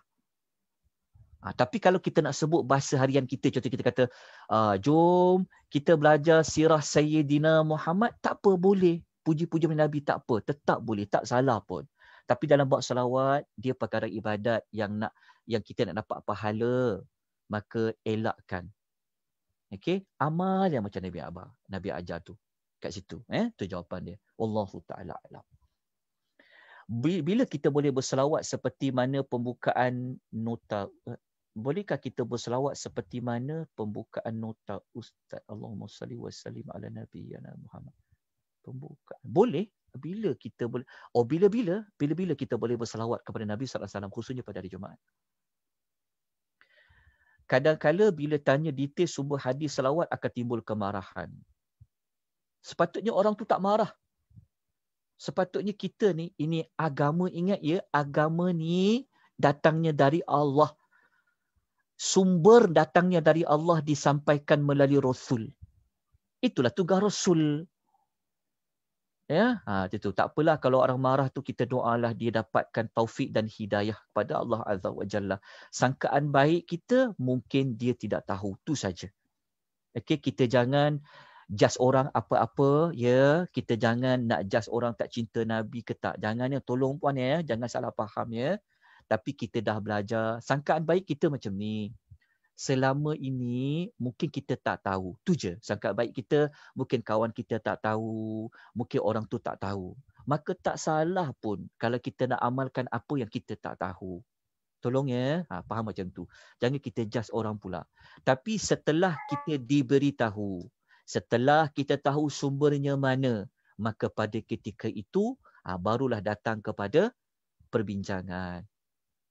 Ha, tapi kalau kita nak sebut bahasa harian kita, contoh kita kata, uh, jom kita belajar sirah Sayyidina Muhammad, tak apa boleh. Puji-puji Nabi tak apa, tetap boleh, tak salah pun. Tapi dalam bab salawat, dia perkara ibadat yang nak yang kita nak dapat pahala, maka elakkan. Okay amal yang macam Nabi Abah, Nabi ajar tu. Kat situ, eh, tu jawapan dia. Wallahu taala alam. Bila kita boleh berselawat seperti mana pembukaan nota bolehkah kita berselawat seperti mana pembukaan nota Ustaz Allahumma salli wa sallim ala Nabi ala Muhammad. pembuka Boleh. Bila kita boleh. Oh bila-bila. Bila-bila kita boleh berselawat kepada Nabi sallallahu alaihi wasallam khususnya pada hari Jumaat. Kadang-kadang bila tanya detail sumber hadis selawat akan timbul kemarahan. Sepatutnya orang tu tak marah. Sepatutnya kita ni, ini agama ingat ya, agama ni datangnya dari Allah sumber datangnya dari Allah disampaikan melalui rasul. Itulah tugas rasul. Ya, ha itu tak apalah kalau orang marah tu kita doalah dia dapatkan taufik dan hidayah kepada Allah Azza wa Jalla. Sangkaan baik kita mungkin dia tidak tahu tu saja. Okey, kita jangan just orang apa-apa ya, kita jangan nak just orang tak cinta nabi ke tak. Jangan ya tolong puan ya, jangan salah faham ya tapi kita dah belajar sangkaan baik kita macam ni selama ini mungkin kita tak tahu tu je sangkaan baik kita mungkin kawan kita tak tahu mungkin orang tu tak tahu maka tak salah pun kalau kita nak amalkan apa yang kita tak tahu tolong ya ha, faham macam tu jangan kita just orang pula tapi setelah kita diberitahu setelah kita tahu sumbernya mana maka pada ketika itu ha, barulah datang kepada perbincangan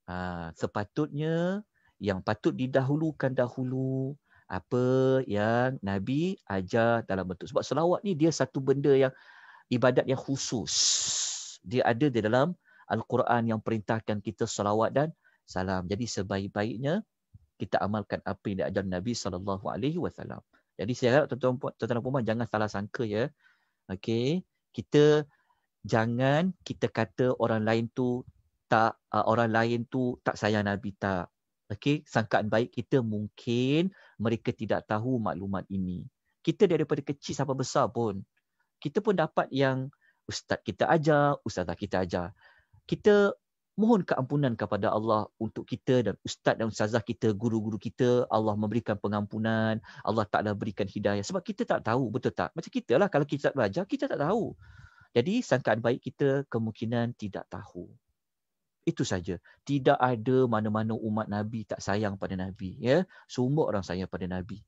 ha, sepatutnya yang patut didahulukan dahulu apa yang Nabi ajar dalam bentuk sebab selawat ni dia satu benda yang ibadat yang khusus dia ada di dalam Al-Quran yang perintahkan kita selawat dan salam jadi sebaik-baiknya kita amalkan apa yang diajar Nabi saw. jadi saya harap tuan-tuan puan jangan salah sangka ya okey kita jangan kita kata orang lain tu tak uh, orang lain tu tak sayang Nabi tak. Okey, sangkaan baik kita mungkin mereka tidak tahu maklumat ini. Kita daripada kecil sampai besar pun kita pun dapat yang ustaz kita ajar, ustazah kita ajar. Kita mohon keampunan kepada Allah untuk kita dan ustaz dan ustazah kita, guru-guru kita, Allah memberikan pengampunan, Allah Taala berikan hidayah sebab kita tak tahu betul tak? Macam kita lah kalau kita tak belajar, kita tak tahu. Jadi sangkaan baik kita kemungkinan tidak tahu. Itu saja. Tidak ada mana-mana umat Nabi tak sayang pada Nabi. Ya, Semua orang sayang pada Nabi.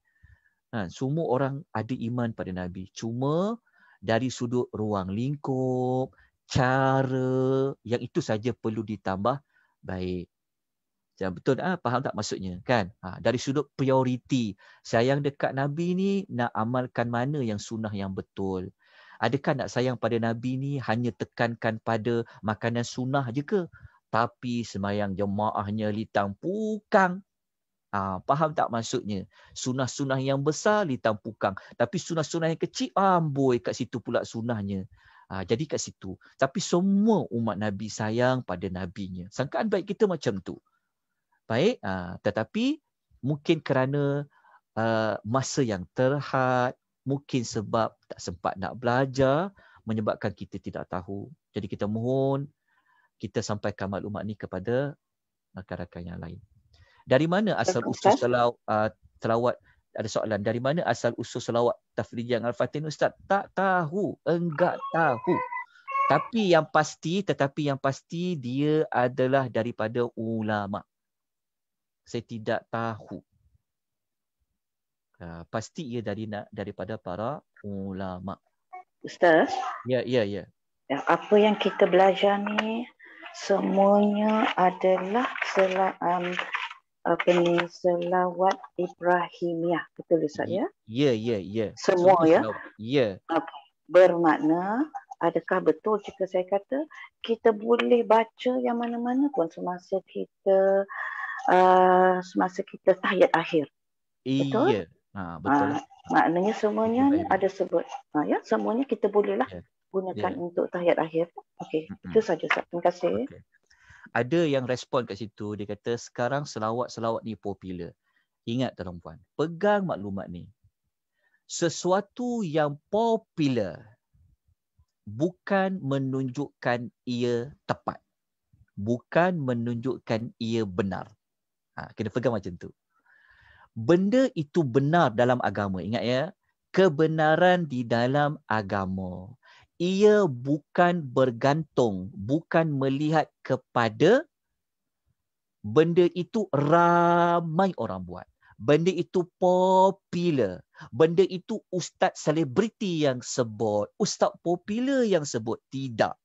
Ha, semua orang ada iman pada Nabi. Cuma dari sudut ruang lingkup, cara, yang itu saja perlu ditambah baik. Jangan betul ah ha? faham tak maksudnya kan? Ha, dari sudut prioriti, sayang dekat Nabi ni nak amalkan mana yang sunnah yang betul. Adakah nak sayang pada Nabi ni hanya tekankan pada makanan sunnah aje ke? tapi semayang jemaahnya litang pukang. Ha, faham tak maksudnya? Sunnah-sunnah yang besar litang pukang. Tapi sunnah-sunnah yang kecil, amboi kat situ pula sunnahnya. Ha, ah, jadi kat situ. Tapi semua umat Nabi sayang pada Nabinya. Sangkaan baik kita macam tu. Baik, ha, tetapi mungkin kerana uh, masa yang terhad, mungkin sebab tak sempat nak belajar, menyebabkan kita tidak tahu. Jadi kita mohon kita sampaikan maklumat ni kepada rakan-rakan yang lain. Dari mana asal usul selawat uh, selawat ada soalan dari mana asal usul selawat yang al-fatihah ustaz tak tahu enggak tahu tapi yang pasti tetapi yang pasti dia adalah daripada ulama saya tidak tahu uh, pasti ia dari nak daripada para ulama ustaz ya, ya ya ya apa yang kita belajar ni semuanya adalah selaan apa eh, ni selawat Ibrahimiah betul ya? Ya ya ya. Semua, Semua ya. Ya. Okay. Bermakna adakah betul jika saya kata kita boleh baca yang mana-mana pun semasa kita uh, semasa kita tahiyat akhir. Betul? Iya. Ha, betul. Ha, maknanya semuanya ni ada sebut. Ha, ya, semuanya kita bolehlah. Ya gunakan yeah. untuk tahiyat akhir. Okey, mm-hmm. itu saja Ustaz. Terima kasih. Okay. Ada yang respon kat situ, dia kata sekarang selawat-selawat ni popular. Ingat tuan pegang maklumat ni. Sesuatu yang popular bukan menunjukkan ia tepat. Bukan menunjukkan ia benar. Ha, kena pegang macam tu. Benda itu benar dalam agama. Ingat ya. Kebenaran di dalam agama ia bukan bergantung, bukan melihat kepada benda itu ramai orang buat. Benda itu popular. Benda itu ustaz selebriti yang sebut. Ustaz popular yang sebut. Tidak.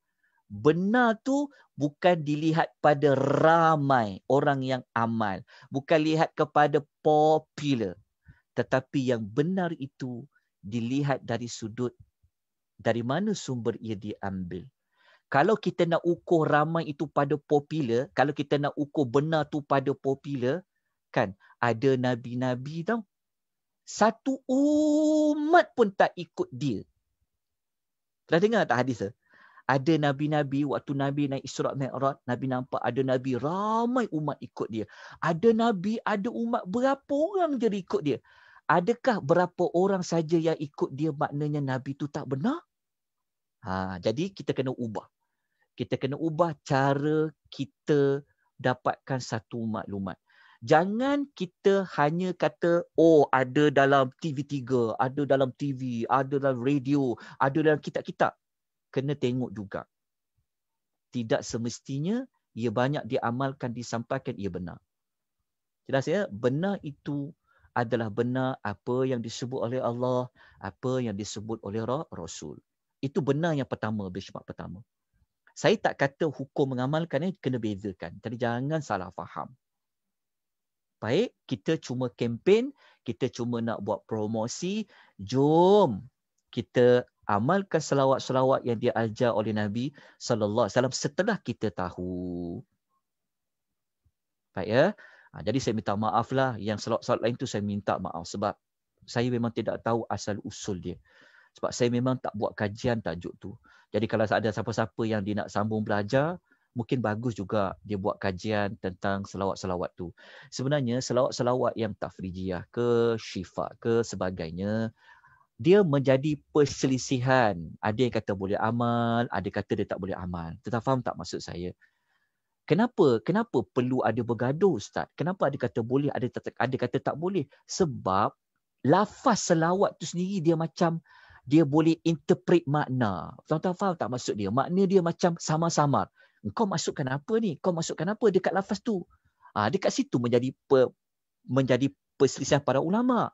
Benar tu bukan dilihat pada ramai orang yang amal. Bukan lihat kepada popular. Tetapi yang benar itu dilihat dari sudut dari mana sumber ia diambil. Kalau kita nak ukur ramai itu pada popular, kalau kita nak ukur benar tu pada popular, kan ada nabi-nabi tau. Satu umat pun tak ikut dia. Telah dengar tak hadis Ada nabi-nabi waktu nabi naik Isra Mi'raj, nabi nampak ada nabi ramai umat ikut dia. Ada nabi, ada umat berapa orang je ikut dia. Adakah berapa orang saja yang ikut dia maknanya nabi itu tak benar? Ha, jadi kita kena ubah. Kita kena ubah cara kita dapatkan satu maklumat. Jangan kita hanya kata, oh ada dalam TV3, ada dalam TV, ada dalam radio, ada dalam kitab-kitab. Kena tengok juga. Tidak semestinya ia banyak diamalkan, disampaikan, ia benar. Jelas ya, benar itu adalah benar apa yang disebut oleh Allah, apa yang disebut oleh Rasul. Itu benar yang pertama, benchmark pertama. Saya tak kata hukum mengamalkan ni kena bezakan. Jadi jangan salah faham. Baik, kita cuma kempen, kita cuma nak buat promosi. Jom kita amalkan selawat-selawat yang dia ajar oleh Nabi sallallahu alaihi wasallam setelah kita tahu. Baik ya. Ha, jadi saya minta maaf lah yang selawat-selawat lain tu saya minta maaf sebab saya memang tidak tahu asal usul dia sebab saya memang tak buat kajian tajuk tu. Jadi kalau ada siapa-siapa yang dia nak sambung belajar, mungkin bagus juga dia buat kajian tentang selawat-selawat tu. Sebenarnya selawat-selawat yang tafrijiah ke syifa ke sebagainya, dia menjadi perselisihan. Ada yang kata boleh amal, ada yang kata dia tak boleh amal. Tetap faham tak maksud saya? Kenapa kenapa perlu ada bergaduh ustaz? Kenapa ada kata boleh, ada ada kata tak boleh? Sebab lafaz selawat tu sendiri dia macam dia boleh interpret makna. Tuan-tuan faham tak maksud dia? Makna dia macam sama-samar. Kau masukkan apa ni? Kau masukkan apa dekat lafaz tu? Ah, ha, dekat situ menjadi pe, menjadi perselisihan para ulama.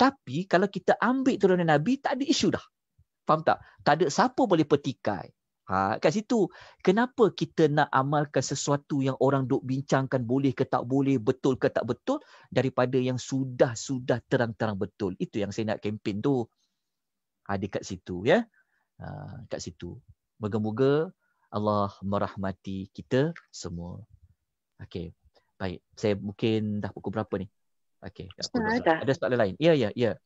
Tapi kalau kita ambil turunan Nabi, tak ada isu dah. Faham tak? Tak ada siapa boleh petikai. Ha, kat situ, kenapa kita nak amalkan sesuatu yang orang duk bincangkan boleh ke tak boleh, betul ke tak betul, daripada yang sudah-sudah terang-terang betul. Itu yang saya nak kempen tu ha, dekat situ ya. Ha, dekat situ. Moga-moga Allah merahmati kita semua. Okey. Baik. Saya mungkin dah pukul berapa ni? Okey. Ada soalan lain? Ya, ya, ya.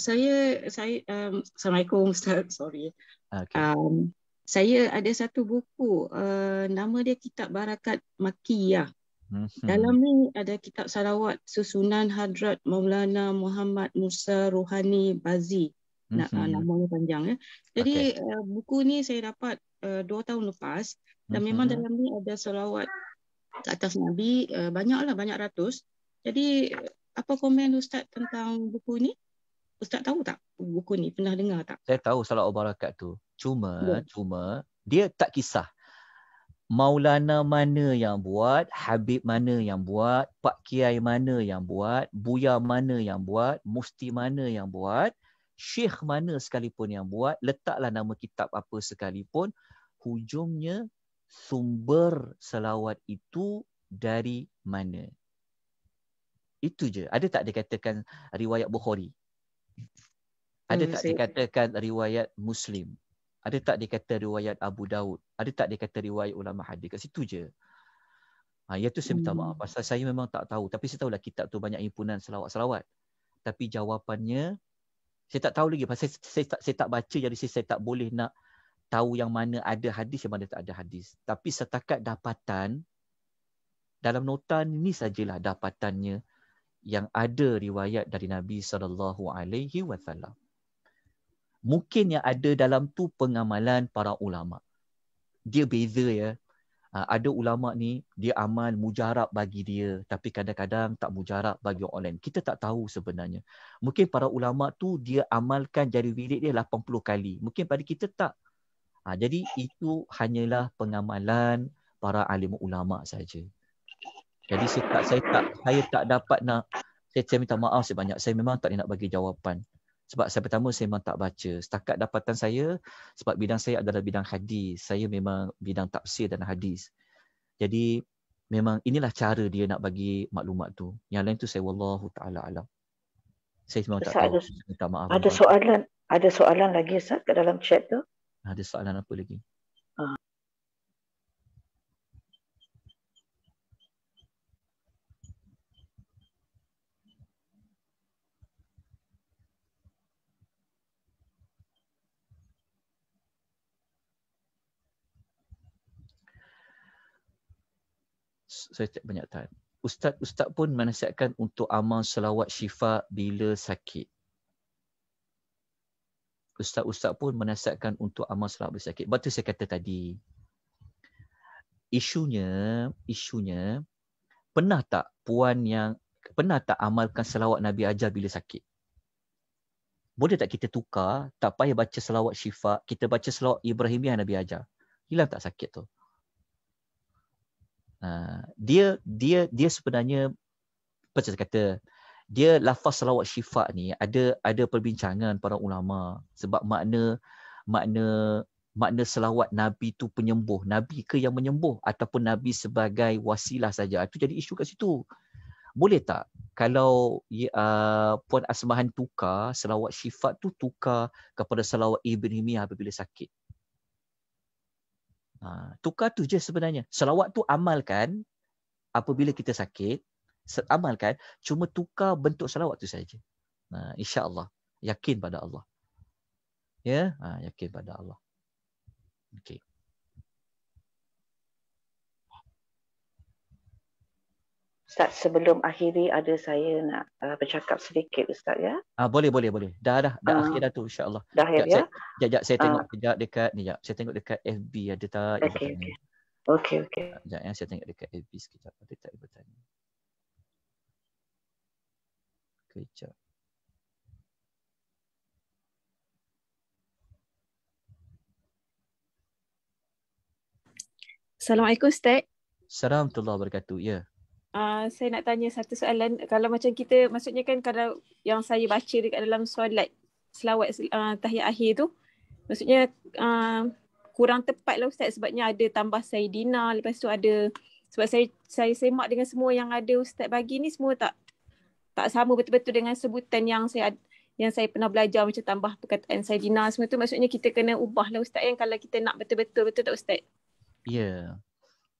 Saya saya um, Assalamualaikum Ustaz. Sorry. Okay. Um, saya ada satu buku uh, nama dia Kitab Barakat Makiyah. Mhm. Dalam ni ada kitab salawat susunan Hadrat Maulana Muhammad Musa Rohani Bazi. Hmm nak uh, ah, namanya mm-hmm. panjang ya. Jadi okay. uh, buku ni saya dapat uh, dua tahun lepas dan uh-huh. memang dalam ni ada selawat ke atas Nabi uh, banyaklah banyak ratus. Jadi apa komen ustaz tentang buku ni? Ustaz tahu tak buku ni pernah dengar tak? Saya tahu selawat barakat tu. Cuma yeah. cuma dia tak kisah Maulana mana yang buat, Habib mana yang buat, Pak Kiai mana yang buat, Buya mana yang buat, Musti mana yang buat, syekh mana sekalipun yang buat, letaklah nama kitab apa sekalipun, hujungnya sumber selawat itu dari mana? Itu je. Ada tak dikatakan riwayat Bukhari? Ada hmm, tak dikatakan riwayat Muslim? Ada tak dikata riwayat Abu Daud? Ada tak dikata riwayat ulama hadis? Kat situ je. Ha, iaitu saya minta maaf. Hmm. Pasal saya memang tak tahu. Tapi saya tahulah kitab tu banyak impunan selawat-selawat. Tapi jawapannya saya tak tahu lagi pasal saya, saya, tak, saya tak baca jadi saya, saya tak boleh nak tahu yang mana ada hadis yang mana tak ada hadis tapi setakat dapatan dalam nota ni sajalah dapatannya yang ada riwayat dari Nabi sallallahu alaihi wasallam mungkin yang ada dalam tu pengamalan para ulama dia beza ya Ah, ada ulama ni dia aman mujarab bagi dia tapi kadang-kadang tak mujarab bagi orang lain. Kita tak tahu sebenarnya. Mungkin para ulama tu dia amalkan jari wirid dia 80 kali. Mungkin pada kita tak. Ha, jadi itu hanyalah pengamalan para alim ulama saja. Jadi saya tak saya tak saya tak dapat nak saya, saya minta maaf sebanyak. Saya memang tak nak bagi jawapan sebab saya pertama saya memang tak baca setakat dapatan saya sebab bidang saya adalah bidang hadis saya memang bidang tafsir dan hadis jadi memang inilah cara dia nak bagi maklumat tu yang lain tu saya wallahu taala alam saya memang tak tahu ada, ada soalan ada soalan lagi Ustaz ke dalam chat tu ada soalan apa lagi Saya tak banyak penyataan. Ustaz-ustaz pun menasihatkan untuk amal selawat syifa bila sakit. Ustaz-ustaz pun menasihatkan untuk amal selawat bila sakit. Betul saya kata tadi. Isunya, isunya pernah tak puan yang pernah tak amalkan selawat Nabi ajar bila sakit? Boleh tak kita tukar, tak payah baca selawat syifa, kita baca selawat Ibrahimiyah Nabi ajar. Hilang tak sakit tu? Uh, dia dia dia sebenarnya macam kata dia lafaz selawat syifa ni ada ada perbincangan para ulama sebab makna makna makna selawat nabi tu penyembuh nabi ke yang menyembuh ataupun nabi sebagai wasilah saja itu ha, jadi isu kat situ boleh tak kalau uh, puan asmahan tukar selawat syifa tu tukar kepada selawat ibrahimiyah apabila sakit Ha, tukar tu je sebenarnya. Selawat tu amalkan apabila kita sakit, amalkan cuma tukar bentuk selawat tu saja. Ha, Allah, Yakin pada Allah. Ya, ha, yakin pada Allah. Okay. Ustaz sebelum akhiri ada saya nak uh, bercakap sedikit Ustaz ya. Ah boleh boleh boleh. Dah dah dah uh, akhir dah tu insya-Allah. Dah akhir ya. Jap jap saya tengok uh, kejap dekat ni jap. Saya tengok dekat FB ada tak okay, ibu Okey okey. Okay, okay. Ah, jap ya saya tengok dekat FB sekejap ada tak ibu tanya. Kejap. Assalamualaikum Ustaz. Assalamualaikum warahmatullahi wabarakatuh. Ya. Yeah. Ah, saya nak tanya satu soalan. Kalau macam kita, maksudnya kan kalau yang saya baca dekat dalam solat selawat uh, tahiyat akhir tu, maksudnya uh, kurang tepat lah Ustaz sebabnya ada tambah Sayyidina, lepas tu ada sebab saya saya semak dengan semua yang ada Ustaz bagi ni semua tak tak sama betul-betul dengan sebutan yang saya yang saya pernah belajar macam tambah perkataan Sayyidina semua tu maksudnya kita kena ubah lah Ustaz yang kalau kita nak betul-betul betul tak Ustaz? Ya, yeah.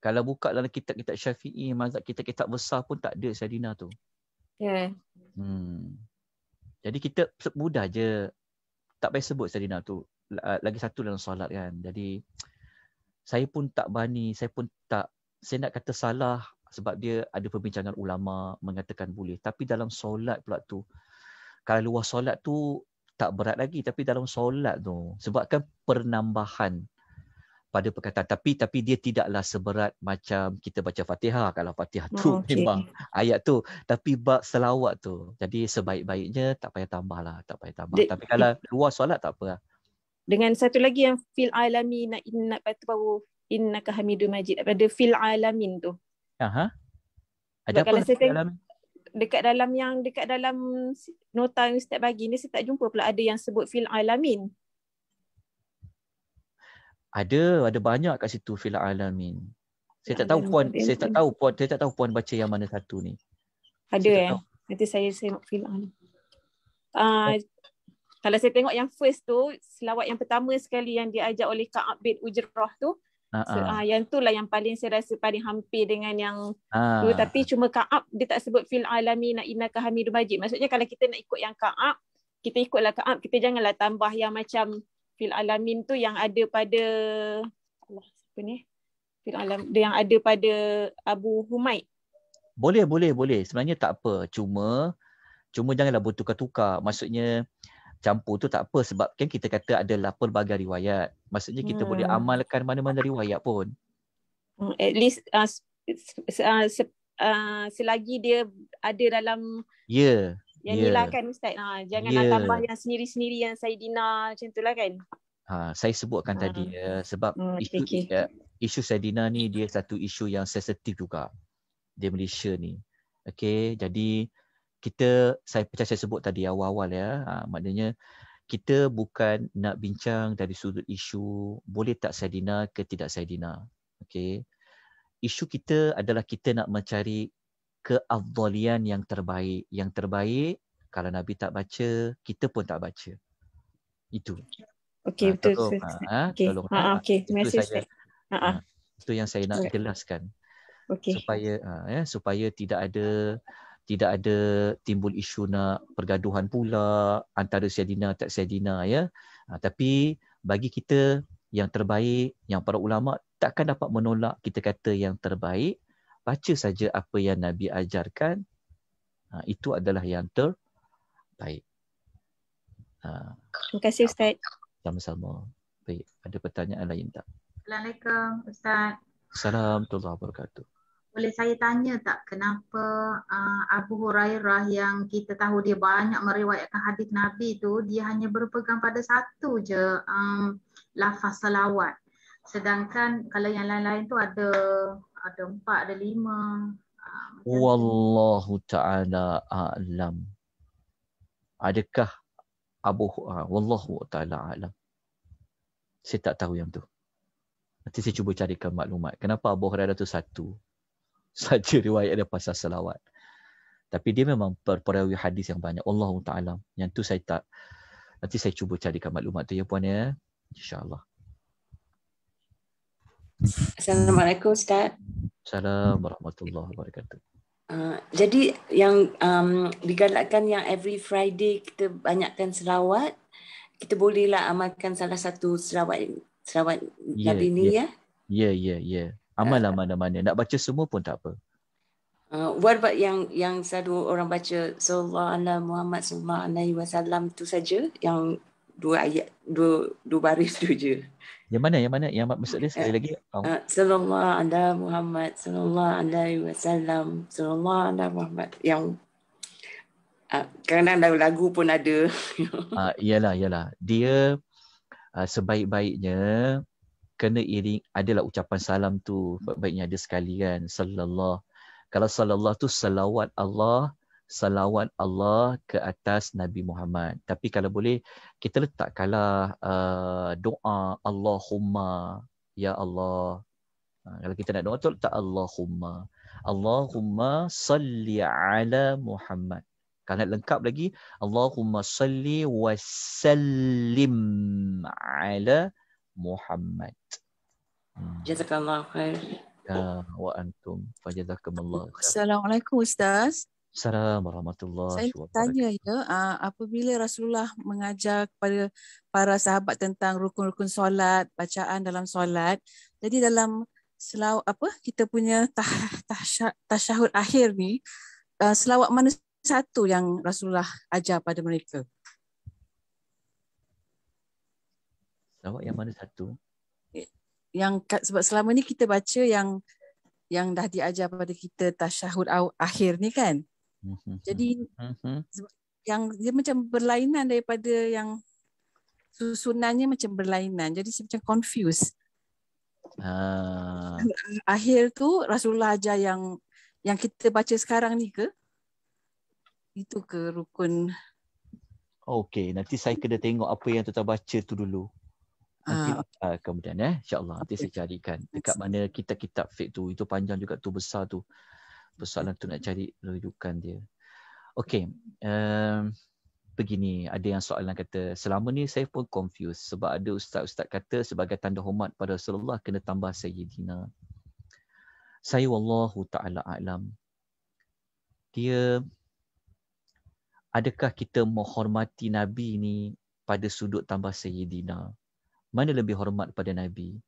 Kalau buka dalam kitab-kitab syafi'i, mazhab kitab-kitab besar pun tak ada Sayyidina tu. Ya. Yeah. Hmm. Jadi kita mudah je. Tak payah sebut Sayyidina tu. Lagi satu dalam solat kan. Jadi saya pun tak bani, saya pun tak saya nak kata salah sebab dia ada perbincangan ulama mengatakan boleh tapi dalam solat pula tu kalau luar solat tu tak berat lagi tapi dalam solat tu sebabkan penambahan pada perkataan tapi tapi dia tidaklah seberat macam kita baca Fatihah kalau Fatihah tu oh, okay. memang ayat tu tapi bab selawat tu jadi sebaik-baiknya tak payah tambah lah, tak payah tambah De- tapi kalau luar solat tak apa lah. dengan satu lagi yang fil alamin inna patu bau innaka hamidu majid ada fil alamin tu aha ada apa kalau saya alamin dekat dalam yang dekat dalam nota yang ustaz bagi ni saya tak jumpa pula ada yang sebut fil alamin ada, ada banyak kat situ fil alamin. Saya tak tahu puan, saya tak tahu puan, saya tak tahu puan baca yang mana satu ni. Ada saya eh. Nanti saya saya nak alamin. Uh, kalau saya tengok yang first tu, selawat yang pertama sekali yang diajak oleh Kak Abid Ujrah tu, uh yang tu lah yang paling saya rasa paling hampir dengan yang ha. tu tapi cuma Kaab dia tak sebut fil alami na innaka hamidu majid maksudnya kalau kita nak ikut yang Kaab kita ikutlah Kaab kita janganlah tambah yang macam fil alamin tu yang ada pada Allah siapa ni? Fil alam yang ada pada Abu Humaid. Boleh boleh boleh. Sebenarnya tak apa. Cuma cuma janganlah bertukar-tukar. Maksudnya campur tu tak apa sebab kan kita kata ada pelbagai riwayat. Maksudnya kita hmm. boleh amalkan mana-mana riwayat pun. Hmm, at least uh, se- uh, se- uh, selagi dia ada dalam Ya. Yeah. Yang yeah. ni lah kan Ustaz. Ha, jangan yeah. nak tambah yang sendiri-sendiri yang saya dina macam tu lah kan. Ha, saya sebutkan ha. tadi ah. ya, sebab hmm, isu, okay. Ya, isu saya dina ni dia satu isu yang sensitif juga di Malaysia ni. Okay, jadi kita saya percaya saya sebut tadi awal-awal ya ha, maknanya kita bukan nak bincang dari sudut isu boleh tak saya dina ke tidak saya dina okay? isu kita adalah kita nak mencari keafdalian yang terbaik. Yang terbaik kalau Nabi tak baca, kita pun tak baca. Itu. Okey ha, betul. Tolong, ha, okey. Tolong, ha, ha, ha okey. Terima kasih. Ha, ha, itu yang saya nak okay. jelaskan. Okey. Supaya ha, ya supaya tidak ada tidak ada timbul isu nak pergaduhan pula antara Syedina tak Syedina ya. Ha, tapi bagi kita yang terbaik yang para ulama takkan dapat menolak kita kata yang terbaik baca saja apa yang Nabi ajarkan. Ha, itu adalah yang terbaik. Ha. Terima kasih Ustaz. Sama-sama. Baik, ada pertanyaan lain tak? Assalamualaikum Ustaz. Assalamualaikum wabarakatuh. Boleh saya tanya tak kenapa uh, Abu Hurairah yang kita tahu dia banyak meriwayatkan hadis Nabi tu dia hanya berpegang pada satu je um, lafaz salawat. Sedangkan kalau yang lain-lain tu ada ada empat, ada lima. Uh, Wallahu ta'ala a'lam. Adakah Abu uh, Wallahu ta'ala a'lam. Saya tak tahu yang tu. Nanti saya cuba carikan maklumat. Kenapa Abu Hurairah tu satu? Saja riwayat ada pasal salawat. Tapi dia memang perperawi hadis yang banyak. Allah Ta'ala. Yang tu saya tak. Nanti saya cuba carikan maklumat tu ya puan ya. InsyaAllah. Assalamualaikum Ustaz. Assalamualaikum warahmatullahi wabarakatuh. Uh, jadi yang um, digalakkan yang every Friday kita banyakkan selawat, kita bolehlah amalkan salah satu selawat selawat yeah, Nabi ni yeah. ya? Ya, ya, ya. Amal uh, mana-mana. Nak baca semua pun tak apa. Uh, what about yang yang satu orang baca sallallahu alaihi sallallahu alaihi wasallam tu saja yang dua ayat dua dua baris tu je. Yang mana yang mana yang maksud dia sekali eh, lagi? Oh. Sallallahu ala Muhammad sallallahu alaihi wasallam sallallahu ala Muhammad yang ah, kadang lagu, lagu pun ada. Ah uh, iyalah iyalah. Dia uh, sebaik-baiknya kena iring adalah ucapan salam tu baik-baiknya ada sekali kan sallallahu. Kalau sallallahu tu selawat Allah salawat Allah ke atas Nabi Muhammad. Tapi kalau boleh kita letakkanlah uh, doa Allahumma ya Allah. Uh, kalau kita nak doa tu letak Allahumma. Allahumma salli ala Muhammad. Kalau nak lengkap lagi Allahumma salli wa sallim ala Muhammad. Hmm. Jazakallah khair. Ya, wa antum fajazakumullah. Assalamualaikum ustaz. Assalamualaikum warahmatullahi wabarakatuh. Saya tanya ya, ah, apabila Rasulullah mengajar kepada para sahabat tentang rukun-rukun solat, bacaan dalam solat, jadi dalam selaw apa kita punya tah, tah tasyahud akhir ni, ah, selawat mana satu yang Rasulullah ajar pada mereka? Selawat yang mana satu? Yang sebab selama ni kita baca yang yang dah diajar pada kita tasyahud akhir ni kan? Jadi uh-huh. yang dia macam berlainan daripada yang susunannya macam berlainan. Jadi saya macam confused. Ah. Akhir tu Rasulullah ajar yang yang kita baca sekarang ni ke? Itu ke rukun? Okey, nanti saya kena tengok apa yang tuan baca tu dulu. Nanti ah. uh, kemudian eh insya-Allah nanti okay. saya carikan dekat mana kitab-kitab fiqh tu. Itu panjang juga tu besar tu persoalan tu nak cari rujukan dia. Okay. Um, ehm, begini, ada yang soalan kata, selama ni saya pun confused sebab ada ustaz-ustaz kata sebagai tanda hormat pada Rasulullah kena tambah Sayyidina. Saya wallahu ta'ala alam. Dia, adakah kita menghormati Nabi ni pada sudut tambah Sayyidina? Mana lebih hormat pada Nabi?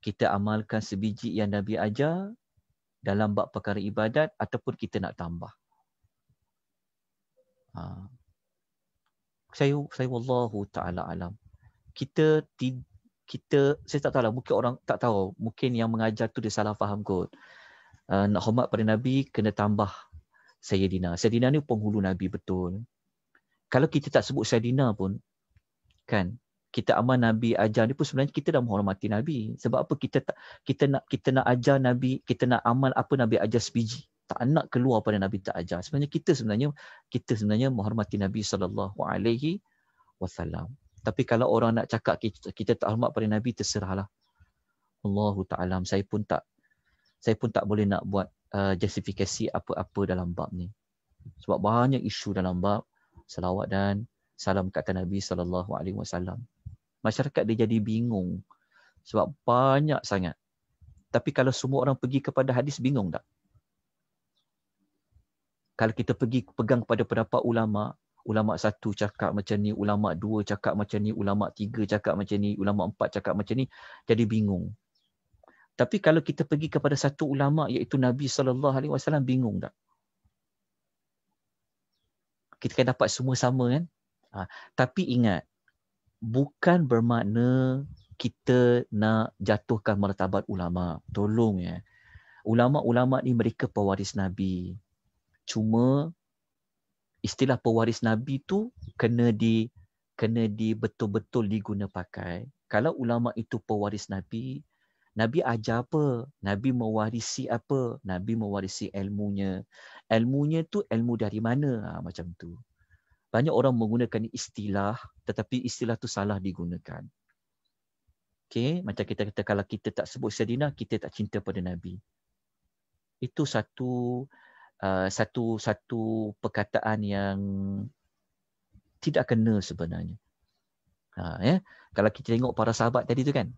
Kita amalkan sebiji yang Nabi ajar dalam bab perkara ibadat ataupun kita nak tambah. Ha. Saya saya wallahu taala alam. Kita ti, kita saya tak tahu lah mungkin orang tak tahu mungkin yang mengajar tu dia salah faham kot. Uh, nak hormat pada nabi kena tambah Sayyidina. Sayyidina ni penghulu nabi betul. Kalau kita tak sebut Sayyidina pun kan kita aman nabi ajar ni pun sebenarnya kita dah menghormati nabi sebab apa kita tak, kita nak kita nak ajar nabi kita nak aman apa nabi ajar sebiji tak nak keluar pada nabi tak ajar sebenarnya kita sebenarnya kita sebenarnya menghormati nabi saw. alaihi tapi kalau orang nak cakap kita, kita tak hormat pada nabi terserahlah Allahu taala saya pun tak saya pun tak boleh nak buat uh, justifikasi apa-apa dalam bab ni sebab banyak isu dalam bab selawat dan salam kata Nabi sallallahu alaihi wasallam masyarakat dia jadi bingung sebab banyak sangat. Tapi kalau semua orang pergi kepada hadis bingung tak? Kalau kita pergi pegang kepada pendapat ulama, ulama satu cakap macam ni, ulama dua cakap macam ni, ulama tiga cakap macam ni, ulama empat cakap macam ni, jadi bingung. Tapi kalau kita pergi kepada satu ulama iaitu Nabi sallallahu alaihi wasallam bingung tak? Kita kan dapat semua sama kan? Ha, tapi ingat bukan bermakna kita nak jatuhkan martabat ulama. Tolong ya. Ulama-ulama ni mereka pewaris nabi. Cuma istilah pewaris nabi tu kena di kena di betul-betul diguna pakai. Kalau ulama itu pewaris nabi, nabi ajar apa? Nabi mewarisi apa? Nabi mewarisi ilmunya. Ilmunya tu ilmu dari mana? Ha, macam tu banyak orang menggunakan istilah tetapi istilah tu salah digunakan. Okey, macam kita kata kalau kita tak sebut Sayyidina, kita tak cinta pada Nabi. Itu satu uh, satu satu perkataan yang tidak kena sebenarnya. Ha, ya. Kalau kita tengok para sahabat tadi tu kan.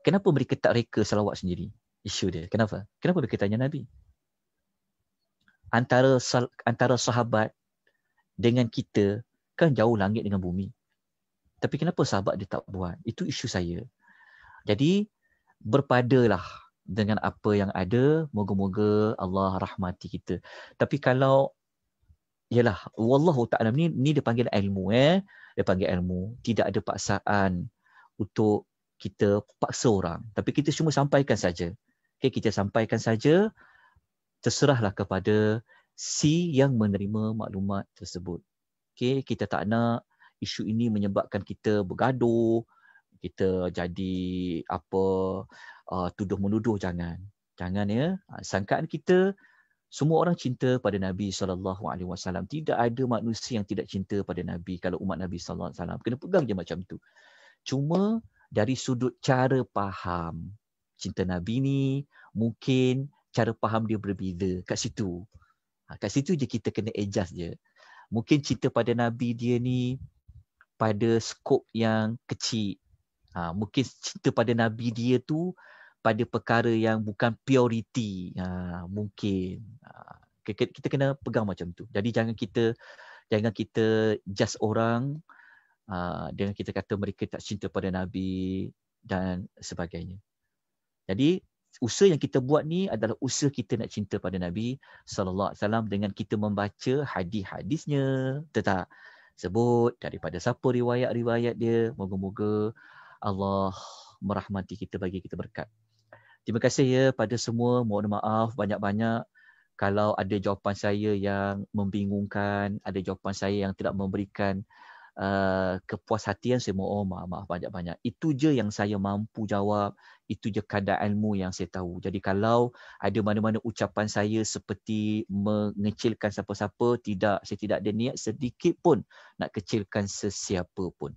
Kenapa mereka tak reka selawat sendiri? Isu dia. Kenapa? Kenapa mereka tanya Nabi? Antara antara sahabat dengan kita kan jauh langit dengan bumi. Tapi kenapa sahabat dia tak buat? Itu isu saya. Jadi berpadalah dengan apa yang ada. Moga-moga Allah rahmati kita. Tapi kalau yalah wallahu ta'ala ni ni dia panggil ilmu eh. Dia panggil ilmu. Tidak ada paksaan untuk kita paksa orang. Tapi kita cuma sampaikan saja. Okay, kita sampaikan saja. Terserahlah kepada si yang menerima maklumat tersebut. Okay, kita tak nak isu ini menyebabkan kita bergaduh, kita jadi apa uh, tuduh menuduh jangan. Jangan ya. Sangkaan kita semua orang cinta pada Nabi sallallahu alaihi wasallam. Tidak ada manusia yang tidak cinta pada Nabi kalau umat Nabi sallallahu alaihi wasallam. Kena pegang je macam tu. Cuma dari sudut cara faham cinta Nabi ni mungkin cara faham dia berbeza kat situ. Ha, kat situ je kita kena adjust je. Mungkin cerita pada Nabi dia ni pada skop yang kecil. Ha, mungkin cerita pada Nabi dia tu pada perkara yang bukan prioriti. Ha, mungkin. Ha, kita, kita kena pegang macam tu. Jadi jangan kita jangan kita just orang ha, dengan kita kata mereka tak cinta pada Nabi dan sebagainya. Jadi usaha yang kita buat ni adalah usaha kita nak cinta pada Nabi sallallahu alaihi wasallam dengan kita membaca hadis-hadisnya tetap sebut daripada siapa riwayat-riwayat dia moga-moga Allah merahmati kita bagi kita berkat. Terima kasih ya pada semua mohon maaf banyak-banyak kalau ada jawapan saya yang membingungkan, ada jawapan saya yang tidak memberikan Uh, kepuas hatian semua oh maaf, maaf banyak-banyak itu je yang saya mampu jawab itu je kadar ilmu yang saya tahu jadi kalau ada mana-mana ucapan saya seperti mengecilkan siapa-siapa tidak saya tidak ada niat sedikit pun nak kecilkan sesiapa pun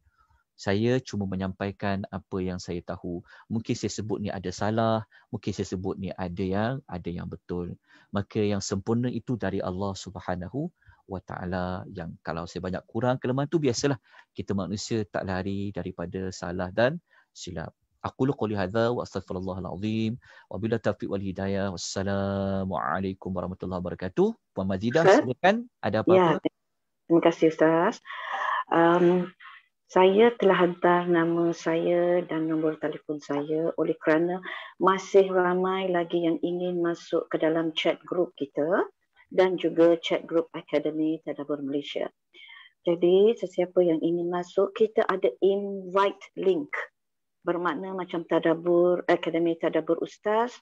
saya cuma menyampaikan apa yang saya tahu mungkin saya sebut ni ada salah mungkin saya sebut ni ada yang ada yang betul maka yang sempurna itu dari Allah Subhanahu wa taala yang kalau saya banyak kurang kelemahan tu biasalah kita manusia tak lari daripada salah dan silap aku lu qouli hadza wa astaghfirullahal azim wa bila taufiq wal hidayah wassalamualaikum warahmatullahi wabarakatuh puan mazidah silakan ada apa-apa ya. terima kasih ustaz um, saya telah hantar nama saya dan nombor telefon saya oleh kerana masih ramai lagi yang ingin masuk ke dalam chat group kita dan juga chat group Academy Tadabur Malaysia. Jadi sesiapa yang ingin masuk, kita ada invite link. Bermakna macam Tadabur, Academy Tadabur Ustaz,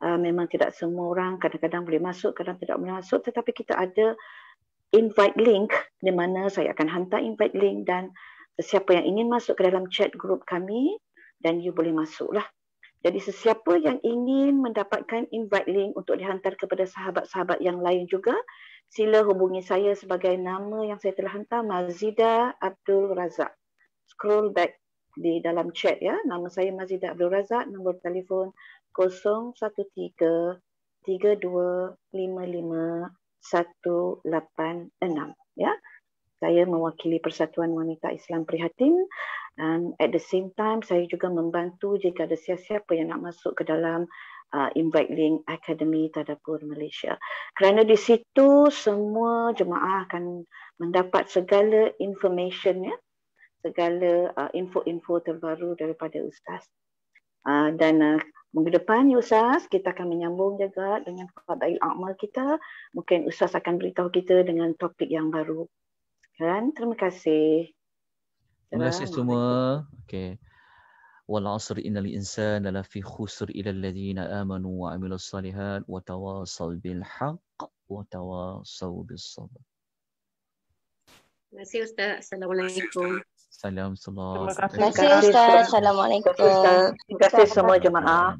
uh, memang tidak semua orang kadang-kadang boleh masuk, kadang tidak boleh masuk. Tetapi kita ada invite link di mana saya akan hantar invite link dan sesiapa yang ingin masuk ke dalam chat group kami dan you boleh masuklah. Jadi sesiapa yang ingin mendapatkan invite link untuk dihantar kepada sahabat-sahabat yang lain juga, sila hubungi saya sebagai nama yang saya telah hantar, Mazida Abdul Razak. Scroll back di dalam chat ya. Nama saya Mazida Abdul Razak, nombor telefon 013 32551186 ya saya mewakili Persatuan Wanita Islam Prihatin dan at the same time saya juga membantu jika ada siapa-siapa yang nak masuk ke dalam uh, invite link Akademi Tadapur Malaysia. Kerana di situ semua jemaah akan mendapat segala information ya, segala uh, info-info terbaru daripada ustaz. Uh, dan uh, minggu depan ya ustaz kita akan menyambung juga dengan fadail Akmal kita. Mungkin ustaz akan beritahu kita dengan topik yang baru kan? Terima kasih. Terima kasih semua. Okay. Wal asr innal insana lafi khusr ila alladhina amanu wa amilu salihat wa tawasal bil haq wa tawasal bil sabr. Terima kasih Ustaz. Assalamualaikum. Salam Terima kasih Ustaz. Assalamualaikum. Terima kasih semua jemaah.